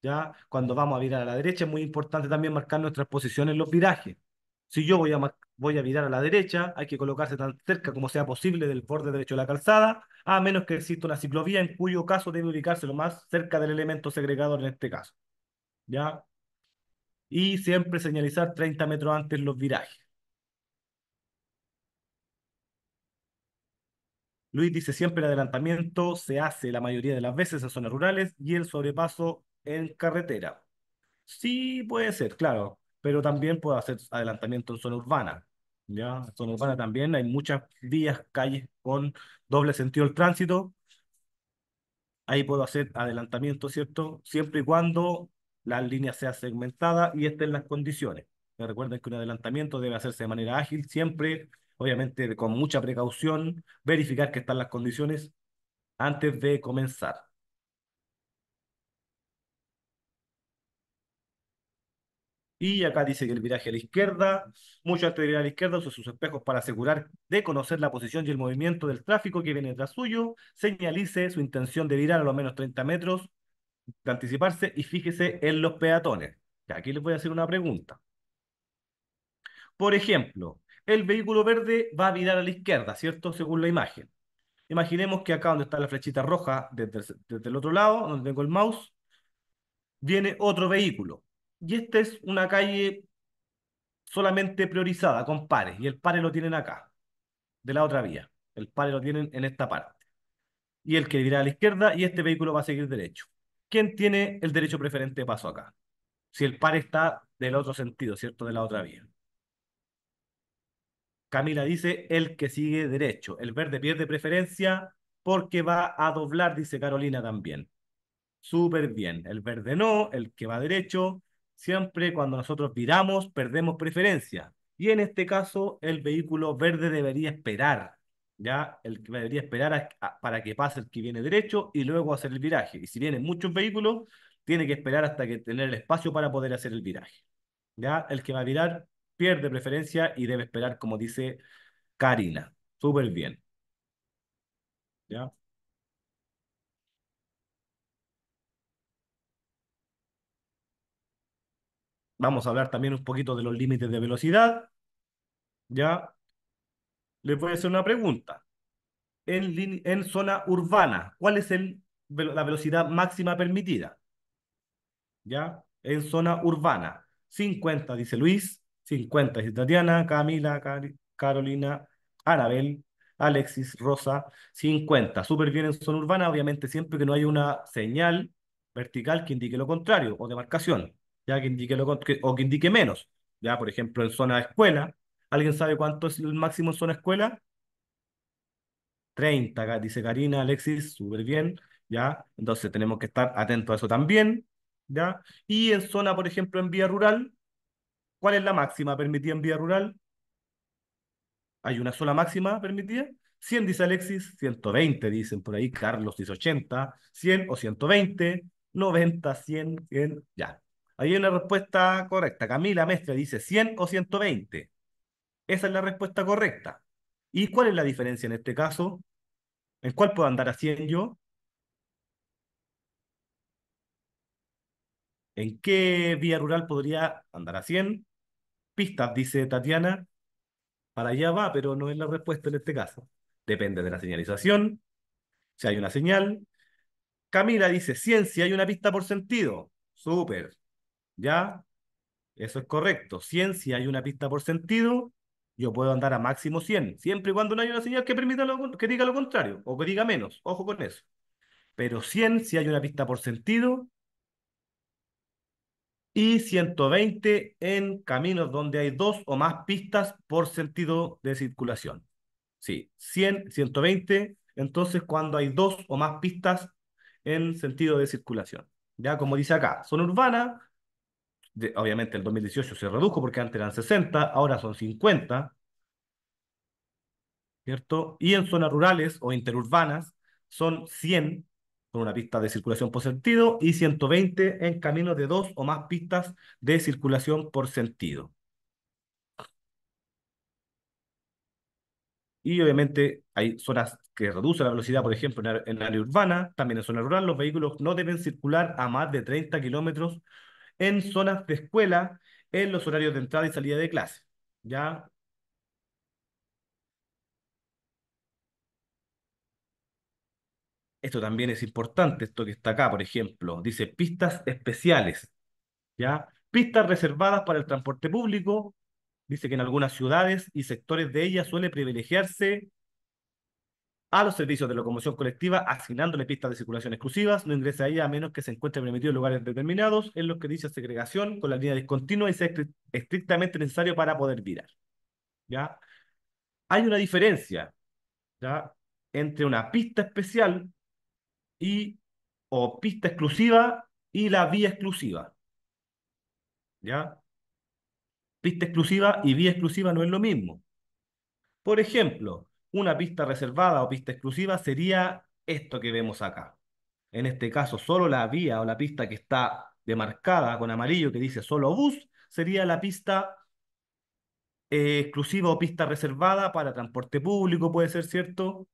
¿ya? Cuando vamos a virar a la derecha es muy importante también marcar nuestras posiciones en los virajes. Si yo voy a, voy a virar a la derecha, hay que colocarse tan cerca como sea posible del borde derecho de la calzada, a menos que exista una ciclovía, en cuyo caso debe ubicarse lo más cerca del elemento segregador en este caso. ¿Ya? Y siempre señalizar 30 metros antes los virajes. Luis dice, siempre el adelantamiento se hace la mayoría de las veces en zonas rurales y el sobrepaso en carretera. Sí, puede ser, claro pero también puedo hacer adelantamiento en zona urbana. ¿ya? En zona urbana también hay muchas vías, calles con doble sentido del tránsito. Ahí puedo hacer adelantamiento, ¿cierto? Siempre y cuando la línea sea segmentada y estén las condiciones. Recuerden que un adelantamiento debe hacerse de manera ágil, siempre, obviamente con mucha precaución, verificar que están las condiciones antes de comenzar. Y acá dice que el viraje a la izquierda, mucho antes de virar a la izquierda, usa sus espejos para asegurar de conocer la posición y el movimiento del tráfico que viene detrás suyo, señalice su intención de virar a lo menos 30 metros, de anticiparse y fíjese en los peatones. Aquí les voy a hacer una pregunta. Por ejemplo, el vehículo verde va a virar a la izquierda, ¿cierto? Según la imagen. Imaginemos que acá donde está la flechita roja, desde desde el otro lado, donde tengo el mouse, viene otro vehículo y esta es una calle solamente priorizada con pares, y el pare lo tienen acá, de la otra vía. El pare lo tienen en esta parte. Y el que dirá a la izquierda y este vehículo va a seguir derecho. ¿Quién tiene el derecho preferente de paso acá? Si el par está del otro sentido, ¿cierto? De la otra vía. Camila dice, el que sigue derecho. El verde pierde preferencia porque va a doblar, dice Carolina también. Súper bien. El verde no, el que va derecho. Siempre cuando nosotros viramos, perdemos preferencia. Y en este caso, el vehículo verde debería esperar, ¿ya? El que debería esperar para que pase el que viene derecho y luego hacer el viraje. Y si vienen muchos vehículos, tiene que esperar hasta que tener el espacio para poder hacer el viraje. ¿Ya? El que va a virar pierde preferencia y debe esperar, como dice Karina. Súper bien. ¿Ya? Vamos a hablar también un poquito de los límites de velocidad. ¿Ya? Les voy a hacer una pregunta. En, zona urbana, ¿cuál es la velocidad máxima permitida? ¿Ya? En zona urbana. 50, dice Luis. 50, dice Tatiana, Camila, Carolina, Anabel, Alexis, Rosa. 50. Súper bien en zona urbana, obviamente siempre que no hay una señal vertical que indique lo contrario o demarcación ya que indique lo o que indique menos. Ya, por ejemplo, en zona de escuela, ¿alguien sabe cuánto es el máximo en zona escuela? 30, dice Karina, Alexis, súper bien, ¿ya? Entonces tenemos que estar atentos a eso también, ¿ya? Y en zona, por ejemplo, en vía rural, ¿cuál es la máxima permitida en vía rural? ¿Hay una sola máxima permitida? 100, dice Alexis, 120, dicen por ahí, Carlos dice 80, 100 o 120, 90, 100, 100, ya. Ahí hay una respuesta correcta. Camila Mestre dice 100 o 120. Esa es la respuesta correcta. ¿Y cuál es la diferencia en este caso? ¿En cuál puedo andar a 100 yo? ¿En qué vía rural podría andar a 100? Pistas, dice Tatiana. Para allá va, pero no es la respuesta en este caso. Depende de la señalización, si hay una señal. Camila dice, si hay una pista por sentido. Súper. ¿Ya? Eso es correcto. 100, si hay una pista por sentido, yo puedo andar a máximo 100, siempre y cuando no haya una señal que permita lo, que diga lo contrario o que diga menos. Ojo con eso. Pero 100, si hay una pista por sentido, y 120 en caminos donde hay dos o más pistas por sentido de circulación. Sí, 100, 120, entonces cuando hay dos o más pistas en sentido de circulación. Ya como dice acá, Son urbanas obviamente el 2018 se redujo porque antes eran 60, ahora son 50, ¿cierto? Y en zonas rurales o interurbanas son 100 con una pista de circulación por sentido y 120 en caminos de dos o más pistas de circulación por sentido. Y obviamente hay zonas que reducen la velocidad, por ejemplo, en, área urbana, también en zona rural, los vehículos no deben circular a más de 30 kilómetros en zonas de escuela, en los horarios de entrada y salida de clase. ¿Ya? Esto también es importante, esto que está acá, por ejemplo. Dice pistas especiales, ¿ya? Pistas reservadas para el transporte público. Dice que en algunas ciudades y sectores de ellas suele privilegiarse a los servicios de locomoción colectiva, asignándole pistas de circulación exclusivas, no ingresa ahí a menos que se encuentre permitido en lugares determinados, en los que dice segregación con la línea discontinua y sea estrictamente necesario para poder virar. ¿Ya? Hay una diferencia ¿ya? entre una pista especial y, o pista exclusiva y la vía exclusiva. ¿Ya? Pista exclusiva y vía exclusiva no es lo mismo. Por ejemplo, una pista reservada o pista exclusiva sería esto que vemos acá. En este caso, solo la vía o la pista que está demarcada con amarillo que dice solo bus sería la pista eh, exclusiva o pista reservada para transporte público, puede ser cierto,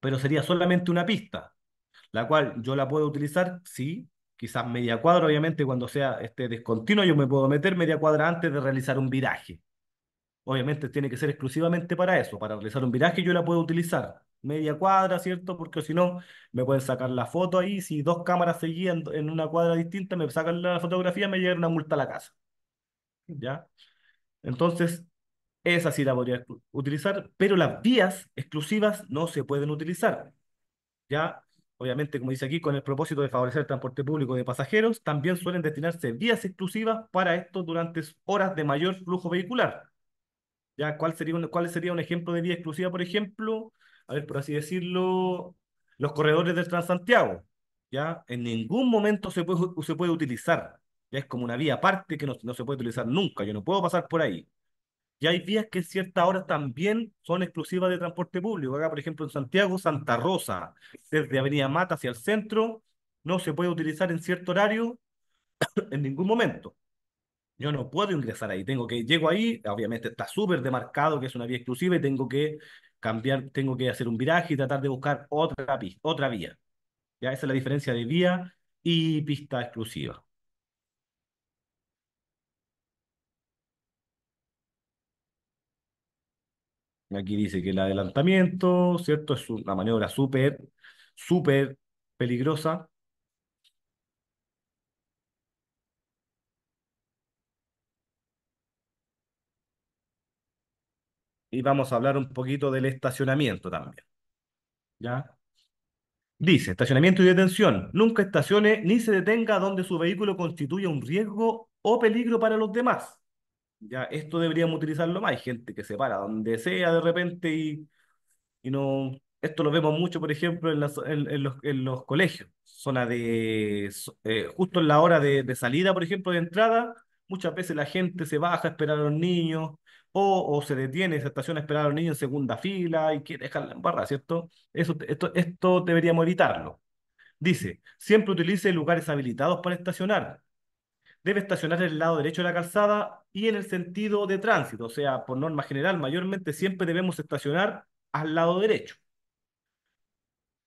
pero sería solamente una pista, la cual yo la puedo utilizar, sí, quizás media cuadra, obviamente cuando sea este descontinuo yo me puedo meter media cuadra antes de realizar un viraje obviamente tiene que ser exclusivamente para eso, para realizar un viraje yo la puedo utilizar media cuadra, ¿cierto? Porque si no, me pueden sacar la foto ahí, si dos cámaras seguían en una cuadra distinta, me sacan la fotografía, me llega una multa a la casa. ¿Ya? Entonces, esa sí la podría utilizar, pero las vías exclusivas no se pueden utilizar. ¿Ya? Obviamente, como dice aquí, con el propósito de favorecer el transporte público de pasajeros, también suelen destinarse vías exclusivas para esto durante horas de mayor flujo vehicular. ¿Cuál sería, un, ¿Cuál sería un ejemplo de vía exclusiva, por ejemplo? A ver, por así decirlo, los corredores del Transantiago. ¿Ya? En ningún momento se puede, se puede utilizar. es como una vía aparte que no, se puede utilizar nunca. Yo no puedo pasar por ahí. Ya hay vías que en ciertas horas también son exclusivas de transporte público. Acá, por ejemplo, en Santiago, Santa Rosa, desde Avenida Mata hacia el centro, no se puede utilizar en cierto horario en ningún momento. Yo no puedo ingresar ahí, tengo que, llego ahí, obviamente está súper demarcado que es una vía exclusiva y tengo que cambiar, tengo que hacer un viraje y tratar de buscar otra, otra vía. ¿Ya? Esa es la diferencia de vía y pista exclusiva. Aquí dice que el adelantamiento, ¿cierto? Es una maniobra súper, súper peligrosa. y vamos a hablar un poquito del estacionamiento también. ¿Ya? Dice, estacionamiento y detención. Nunca estacione ni se detenga donde su vehículo constituya un riesgo o peligro para los demás. Ya, esto deberíamos utilizarlo más. Hay gente que se para donde sea de repente y, y no... Esto lo vemos mucho, por ejemplo, en, en, los, en los, colegios. Zona de... Eh, justo en la hora de salida, por ejemplo, de entrada, muchas veces la gente se baja a esperar a los niños, o, se detiene, se estaciona a esperar a los niños en segunda fila y quiere dejarla en barra, ¿cierto? Eso, esto, esto deberíamos evitarlo. Dice, siempre utilice lugares habilitados para estacionar. Debe estacionar en el lado derecho de la calzada y en el sentido de tránsito. O sea, por norma general, mayormente siempre debemos estacionar al lado derecho.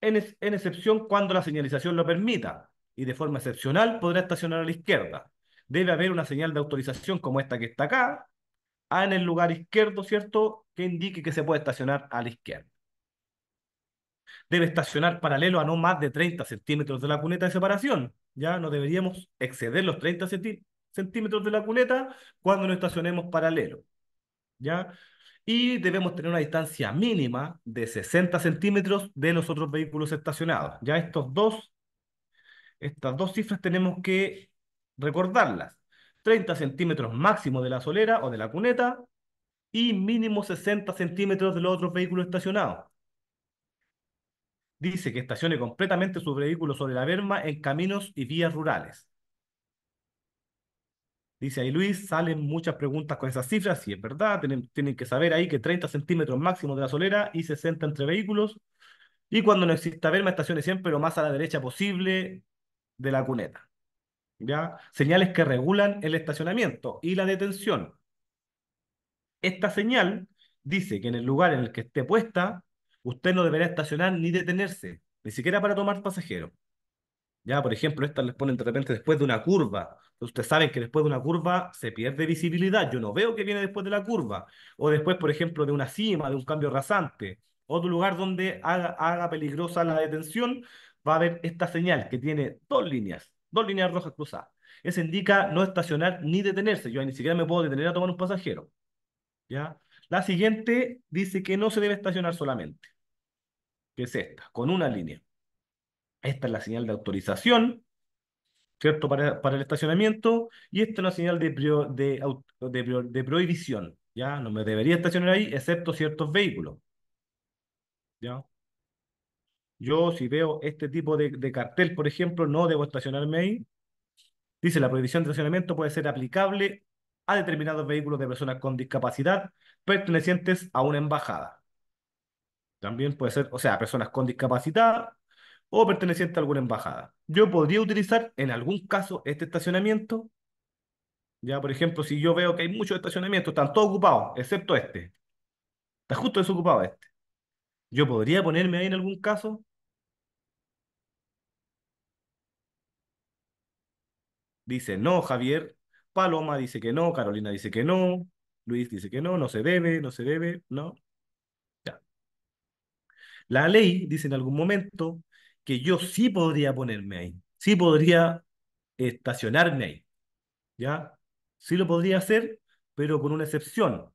En, en excepción cuando la señalización lo permita. Y de forma excepcional podrá estacionar a la izquierda. Debe haber una señal de autorización como esta que está acá, a en el lugar izquierdo, ¿cierto? Que indique que se puede estacionar a la izquierda. Debe estacionar paralelo a no más de 30 centímetros de la cuneta de separación. Ya no deberíamos exceder los 30 centímetros de la cuneta cuando no estacionemos paralelo. ¿Ya? y debemos tener una distancia mínima de 60 centímetros de los otros vehículos estacionados. Ya estos dos, estas dos cifras tenemos que recordarlas. 30 centímetros máximo de la solera o de la cuneta y mínimo 60 centímetros de los otros vehículos estacionados. Dice que estacione completamente su vehículo sobre la berma en caminos y vías rurales. Dice ahí Luis, salen muchas preguntas con esas cifras, si es verdad, tienen, tienen que saber ahí que 30 centímetros máximo de la solera y 60 entre vehículos. Y cuando no exista berma, estacione siempre lo más a la derecha posible de la cuneta. Señales que regulan el estacionamiento y la detención. Esta señal dice que en el lugar en el que esté puesta, usted no deberá estacionar ni detenerse, ni siquiera para tomar pasajero. Ya, por ejemplo, estas les ponen de repente después de una curva. Ustedes saben que después de una curva se pierde visibilidad. Yo no veo que viene después de la curva. O después, por ejemplo, de una cima, de un cambio rasante. Otro lugar donde haga, haga peligrosa la detención, va a haber esta señal que tiene dos líneas Dos líneas rojas cruzadas. Eso indica no estacionar ni detenerse. Yo ni siquiera me puedo detener a tomar un pasajero. ¿Ya? La siguiente dice que no se debe estacionar solamente, que es esta, con una línea. Esta es la señal de autorización, ¿cierto? Para, para el estacionamiento, y esta es la señal de, de, prohibición, ¿ya? No me debería estacionar ahí, excepto ciertos vehículos, ¿ya? Yo, si veo este tipo de, cartel, por ejemplo, no debo estacionarme ahí. Dice, la prohibición de estacionamiento puede ser aplicable a determinados vehículos de personas con discapacidad pertenecientes a una embajada. También puede ser, o sea, personas con discapacidad o pertenecientes a alguna embajada. Yo podría utilizar en algún caso este estacionamiento. Ya, por ejemplo, si yo veo que hay muchos estacionamientos, están todos ocupados, excepto este. Está justo desocupado este. ¿Yo podría ponerme ahí en algún caso? Dice no, Javier. Paloma dice que no, Carolina dice que no, Luis dice que no, no se debe, no se debe, no. La ley dice en algún momento que yo sí podría ponerme ahí, sí podría estacionarme ahí. ¿Ya? Sí lo podría hacer, pero con una excepción.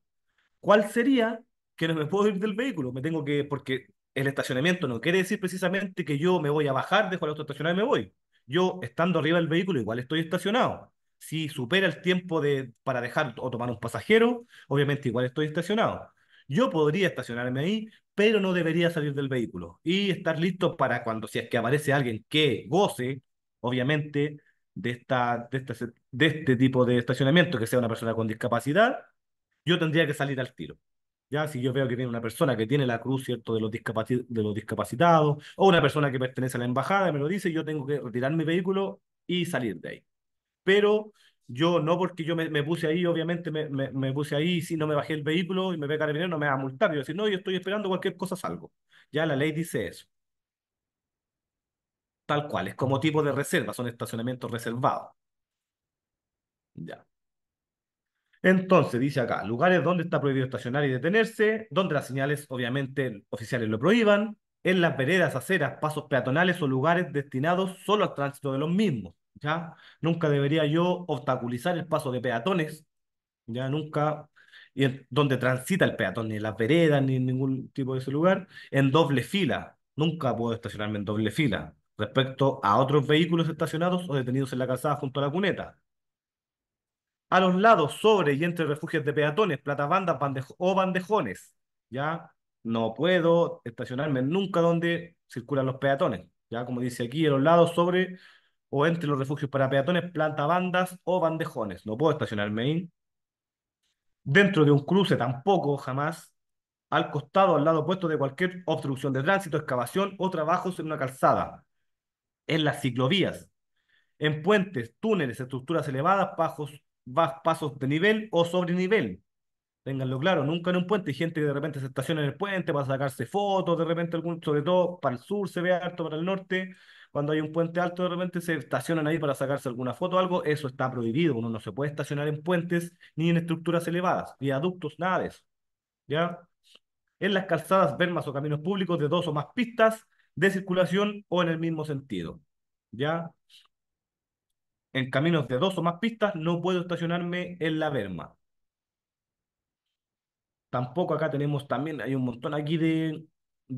¿Cuál sería? que no me puedo ir del vehículo, me tengo que, porque el estacionamiento no quiere decir precisamente que yo me voy a bajar, dejo el auto estacionado y me voy. Yo estando arriba del vehículo igual estoy estacionado. Si supera el tiempo de, para dejar o tomar un pasajero, obviamente igual estoy estacionado. Yo podría estacionarme ahí, pero no debería salir del vehículo y estar listo para cuando, si es que aparece alguien que goce, obviamente, de, esta, de, este de este tipo de estacionamiento, que sea una persona con discapacidad, yo tendría que salir al tiro. Ya, si yo veo que viene una persona que tiene la cruz, ¿cierto?, de los, de los discapacitados, o una persona que pertenece a la embajada, me lo dice, yo tengo que retirar mi vehículo y salir de ahí. Pero yo no porque yo me, puse ahí, obviamente me, puse ahí, si no me bajé el vehículo y me ve carabinero, no me va a multar. Yo decir, no, yo estoy esperando cualquier cosa, salgo. Ya la ley dice eso. Tal cual, es como tipo de reserva, son estacionamientos reservados. Ya. Entonces, dice acá, lugares donde está prohibido estacionar y detenerse, donde las señales obviamente oficiales lo prohíban, en las veredas, aceras, pasos peatonales o lugares destinados solo al tránsito de los mismos. ¿ya? Nunca debería yo obstaculizar el paso de peatones, ya nunca y donde transita el peatón, ni en las veredas, ni en ningún tipo de ese lugar, en doble fila. Nunca puedo estacionarme en doble fila respecto a otros vehículos estacionados o detenidos en la calzada junto a la cuneta a los lados, sobre y entre refugios de peatones, platabandas bandejo o bandejones. ¿ya? No puedo estacionarme nunca donde circulan los peatones. ¿ya? Como dice aquí, a los lados, sobre o entre los refugios para peatones, bandas o bandejones. No puedo estacionarme ahí. Dentro de un cruce tampoco, jamás. Al costado, al lado opuesto de cualquier obstrucción de tránsito, excavación o trabajos en una calzada. En las ciclovías. En puentes, túneles, estructuras elevadas, bajos, vas pasos de nivel o sobre nivel. Ténganlo claro, nunca en un puente. Hay gente que de repente se estaciona en el puente para sacarse fotos, de repente, sobre todo para el sur se ve alto para el norte. Cuando hay un puente alto, de repente se estacionan ahí para sacarse alguna foto o algo. Eso está prohibido. Uno no se puede estacionar en puentes ni en estructuras elevadas, viaductos, nada de eso. ¿Ya? En las calzadas, vermas o caminos públicos de dos o más pistas de circulación o en el mismo sentido. ¿Ya? en caminos de dos o más pistas no puedo estacionarme en la berma. Tampoco acá tenemos también, hay un montón aquí de,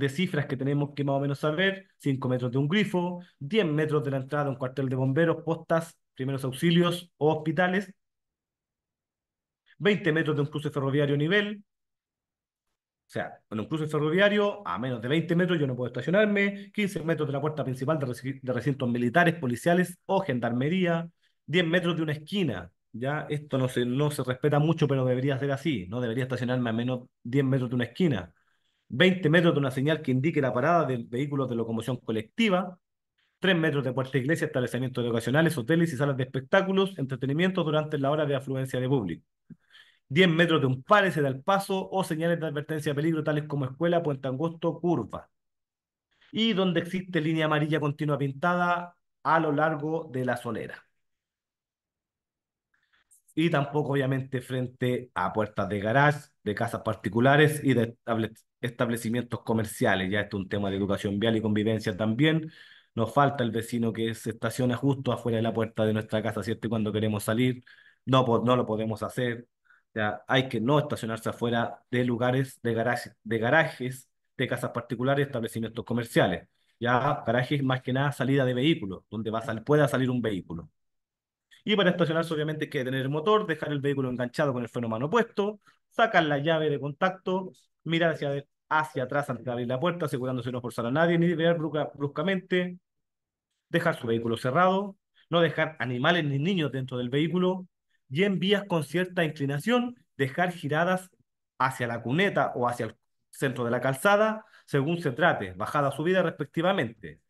cifras que tenemos que más o menos saber, 5 metros de un grifo, 10 metros de la entrada de un cuartel de bomberos, postas, primeros auxilios o hospitales, 20 metros de un cruce ferroviario nivel, o sea, en un cruce ferroviario, a menos de 20 metros yo no puedo estacionarme, 15 metros de la puerta principal de, recintos militares, policiales o gendarmería, 10 metros de una esquina. Ya, esto no se, no se respeta mucho, pero debería ser así. No debería estacionarme a menos 10 metros de una esquina. 20 metros de una señal que indique la parada de vehículos de locomoción colectiva, 3 metros de puerta de iglesia, establecimientos educacionales, hoteles y salas de espectáculos, entretenimiento durante la hora de afluencia de público. 10 metros de un se da el paso o señales de advertencia de peligro tales como escuela, puente angosto, curva. Y donde existe línea amarilla continua pintada a lo largo de la solera. Y tampoco, obviamente, frente a puertas de garage, de casas particulares y de establecimientos comerciales. Ya esto es un tema de educación vial y convivencia también. Nos falta el vecino que se estaciona justo afuera de la puerta de nuestra casa, ¿cierto? cuando queremos salir, no, no lo podemos hacer hay que no estacionarse afuera de lugares, de garajes, de garajes, de casas particulares, establecimientos comerciales. Ya garajes más que nada salida de vehículos, donde pueda salir un vehículo. Y para estacionarse obviamente hay que tener el motor, dejar el vehículo enganchado con el freno mano puesto, sacar la llave de contacto, mirar hacia, hacia atrás antes de abrir la puerta, asegurándose de no forzar a nadie, ni ver bruscamente, dejar su vehículo cerrado, no dejar animales ni niños dentro del vehículo, y en vías con cierta inclinación dejar giradas hacia la cuneta o hacia el centro de la calzada, según se trate, bajada o subida respectivamente,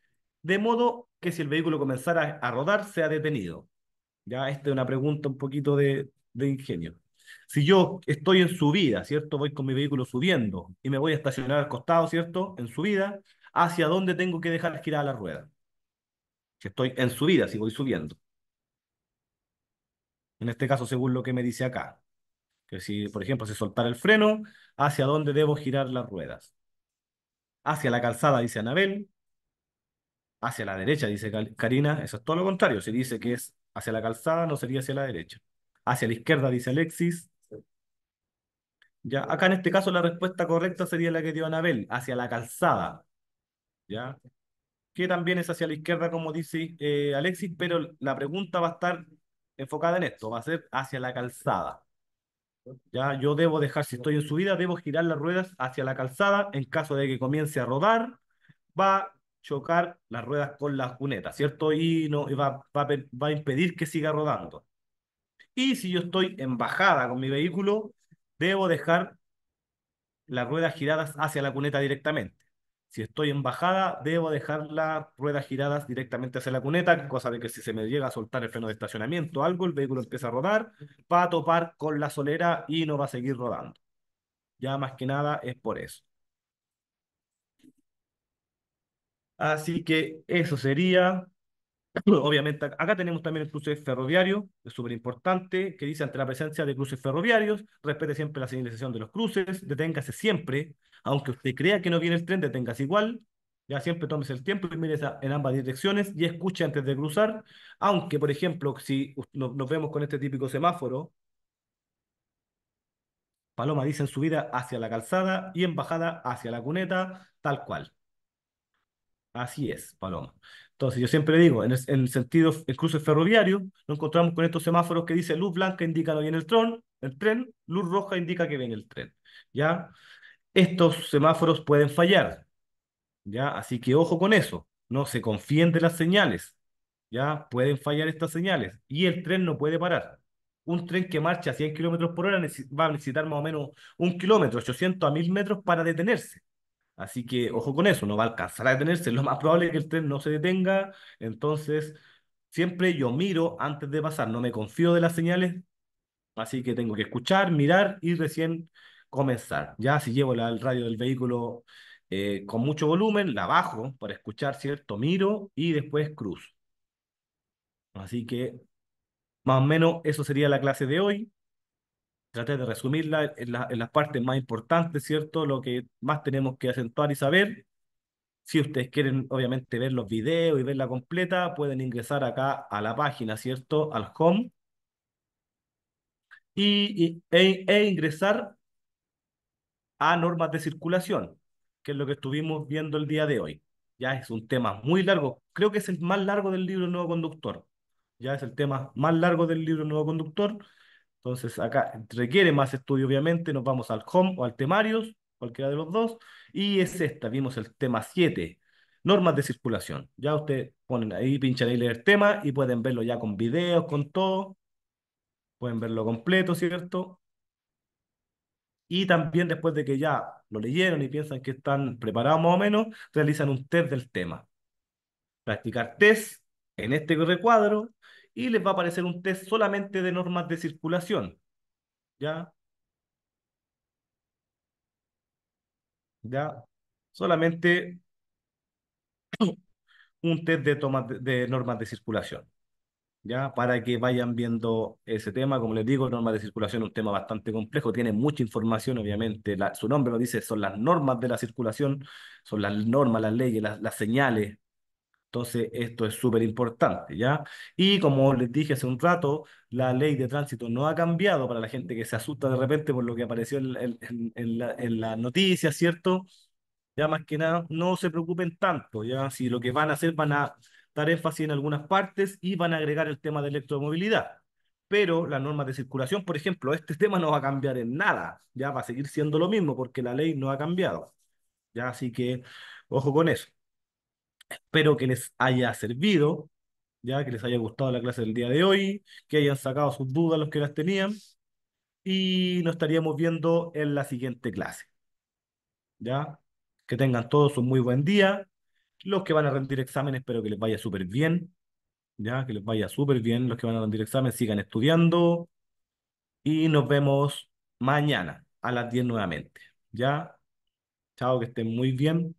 de modo que si el vehículo comenzara a rodar sea detenido. Ya, esta es una pregunta un poquito de, ingenio. Si yo estoy en subida, ¿cierto? Voy con mi vehículo subiendo y me voy a estacionar al costado, ¿cierto? En subida, ¿hacia dónde tengo que dejar girar la rueda? Si estoy en subida, si voy subiendo. En este caso, según lo que me dice acá, que si, por ejemplo, se soltara el freno, ¿hacia dónde debo girar las ruedas? Hacia la calzada, dice Anabel. Hacia la derecha, dice Karina. Eso es todo lo contrario. Si dice que es hacia la calzada, no sería hacia la derecha. Hacia la izquierda, dice Alexis. Ya, acá en este caso la respuesta correcta sería la que dio Anabel, hacia la calzada. ¿Ya? Que también es hacia la izquierda, como dice eh, Alexis, pero la pregunta va a estar enfocada en esto, va a ser hacia la calzada. Ya yo debo dejar, si estoy en subida, debo girar las ruedas hacia la calzada. En caso de que comience a rodar, va a chocar las ruedas con la cuneta ¿cierto? Y, no, va, va a impedir que siga rodando. Y si yo estoy en bajada con mi vehículo, debo dejar las ruedas giradas hacia la cuneta directamente. Si estoy en bajada, debo dejar las ruedas giradas directamente hacia la cuneta, cosa de que si se me llega a soltar el freno de estacionamiento o algo, el vehículo empieza a rodar, va a topar con la solera y no va a seguir rodando. Ya más que nada es por eso. Así que eso sería. Obviamente, acá tenemos también el cruce ferroviario, es súper importante, que dice ante la presencia de cruces ferroviarios, respete siempre la señalización de los cruces, deténgase siempre, aunque usted crea que no viene el tren, deténgase igual, ya siempre tomes el tiempo y mire en ambas direcciones y escuche antes de cruzar, aunque, por ejemplo, si nos vemos con este típico semáforo, Paloma dice en subida hacia la calzada y en bajada hacia la cuneta, tal cual. Así es, Paloma. Entonces, yo siempre digo, en el, sentido, el cruce ferroviario, nos encontramos con estos semáforos que dice luz blanca indica no viene el, tren, luz roja indica que viene el tren. ¿Ya? Estos semáforos pueden fallar. ¿Ya? Así que ojo con eso. No se confíen de las señales. ¿Ya? Pueden fallar estas señales. Y el tren no puede parar. Un tren que marcha a 100 kilómetros por hora va a necesitar más o menos un kilómetro, 800 a 1000 metros para detenerse. Así que ojo con eso, no va a alcanzar a detenerse. Lo más probable es que el tren no se detenga. Entonces, siempre yo miro antes de pasar, no me confío de las señales. Así que tengo que escuchar, mirar y recién comenzar. Ya si llevo la, el radio del vehículo eh, con mucho volumen, la bajo para escuchar, ¿cierto? Miro y después cruzo. Así que más o menos eso sería la clase de hoy traté de resumirla en, las partes más importantes, ¿cierto? Lo que más tenemos que acentuar y saber. Si ustedes quieren, obviamente, ver los videos y verla completa, pueden ingresar acá a la página, ¿cierto? Al home. Y, e, e ingresar a normas de circulación, que es lo que estuvimos viendo el día de hoy. Ya es un tema muy largo. Creo que es el más largo del libro Nuevo Conductor. Ya es el tema más largo del libro Nuevo Conductor entonces, acá requiere más estudio, obviamente. Nos vamos al home o al temarios, cualquiera de los dos. Y es esta, vimos el tema 7, normas de circulación. Ya ustedes ponen ahí, pinchan ahí leer tema y pueden verlo ya con videos, con todo. Pueden verlo completo, ¿cierto? Y también después de que ya lo leyeron y piensan que están preparados más o menos, realizan un test del tema. Practicar test en este recuadro y les va a aparecer un test solamente de normas de circulación. ¿Ya? ¿Ya? Solamente un test de, de normas de circulación. ¿Ya? Para que vayan viendo ese tema. Como les digo, normas de circulación es un tema bastante complejo, tiene mucha información, obviamente. su nombre lo dice, son las normas de la circulación, son las normas, las leyes, las, las señales, entonces, esto es súper importante, ¿ya? Y como les dije hace un rato, la ley de tránsito no ha cambiado para la gente que se asusta de repente por lo que apareció en, la, noticia, ¿cierto? Ya más que nada, no se preocupen tanto, ¿ya? Si lo que van a hacer van a dar énfasis en algunas partes y van a agregar el tema de electromovilidad. Pero la norma de circulación, por ejemplo, este tema no va a cambiar en nada, ya va a seguir siendo lo mismo porque la ley no ha cambiado. Ya, así que ojo con eso. Espero que les haya servido, ya que les haya gustado la clase del día de hoy, que hayan sacado sus dudas los que las tenían y nos estaríamos viendo en la siguiente clase. ¿Ya? Que tengan todos un muy buen día. Los que van a rendir exámenes, espero que les vaya súper bien. ¿Ya? Que les vaya súper bien. Los que van a rendir exámenes, sigan estudiando. Y nos vemos mañana a las 10 nuevamente. ¿Ya? Chao, que estén muy bien.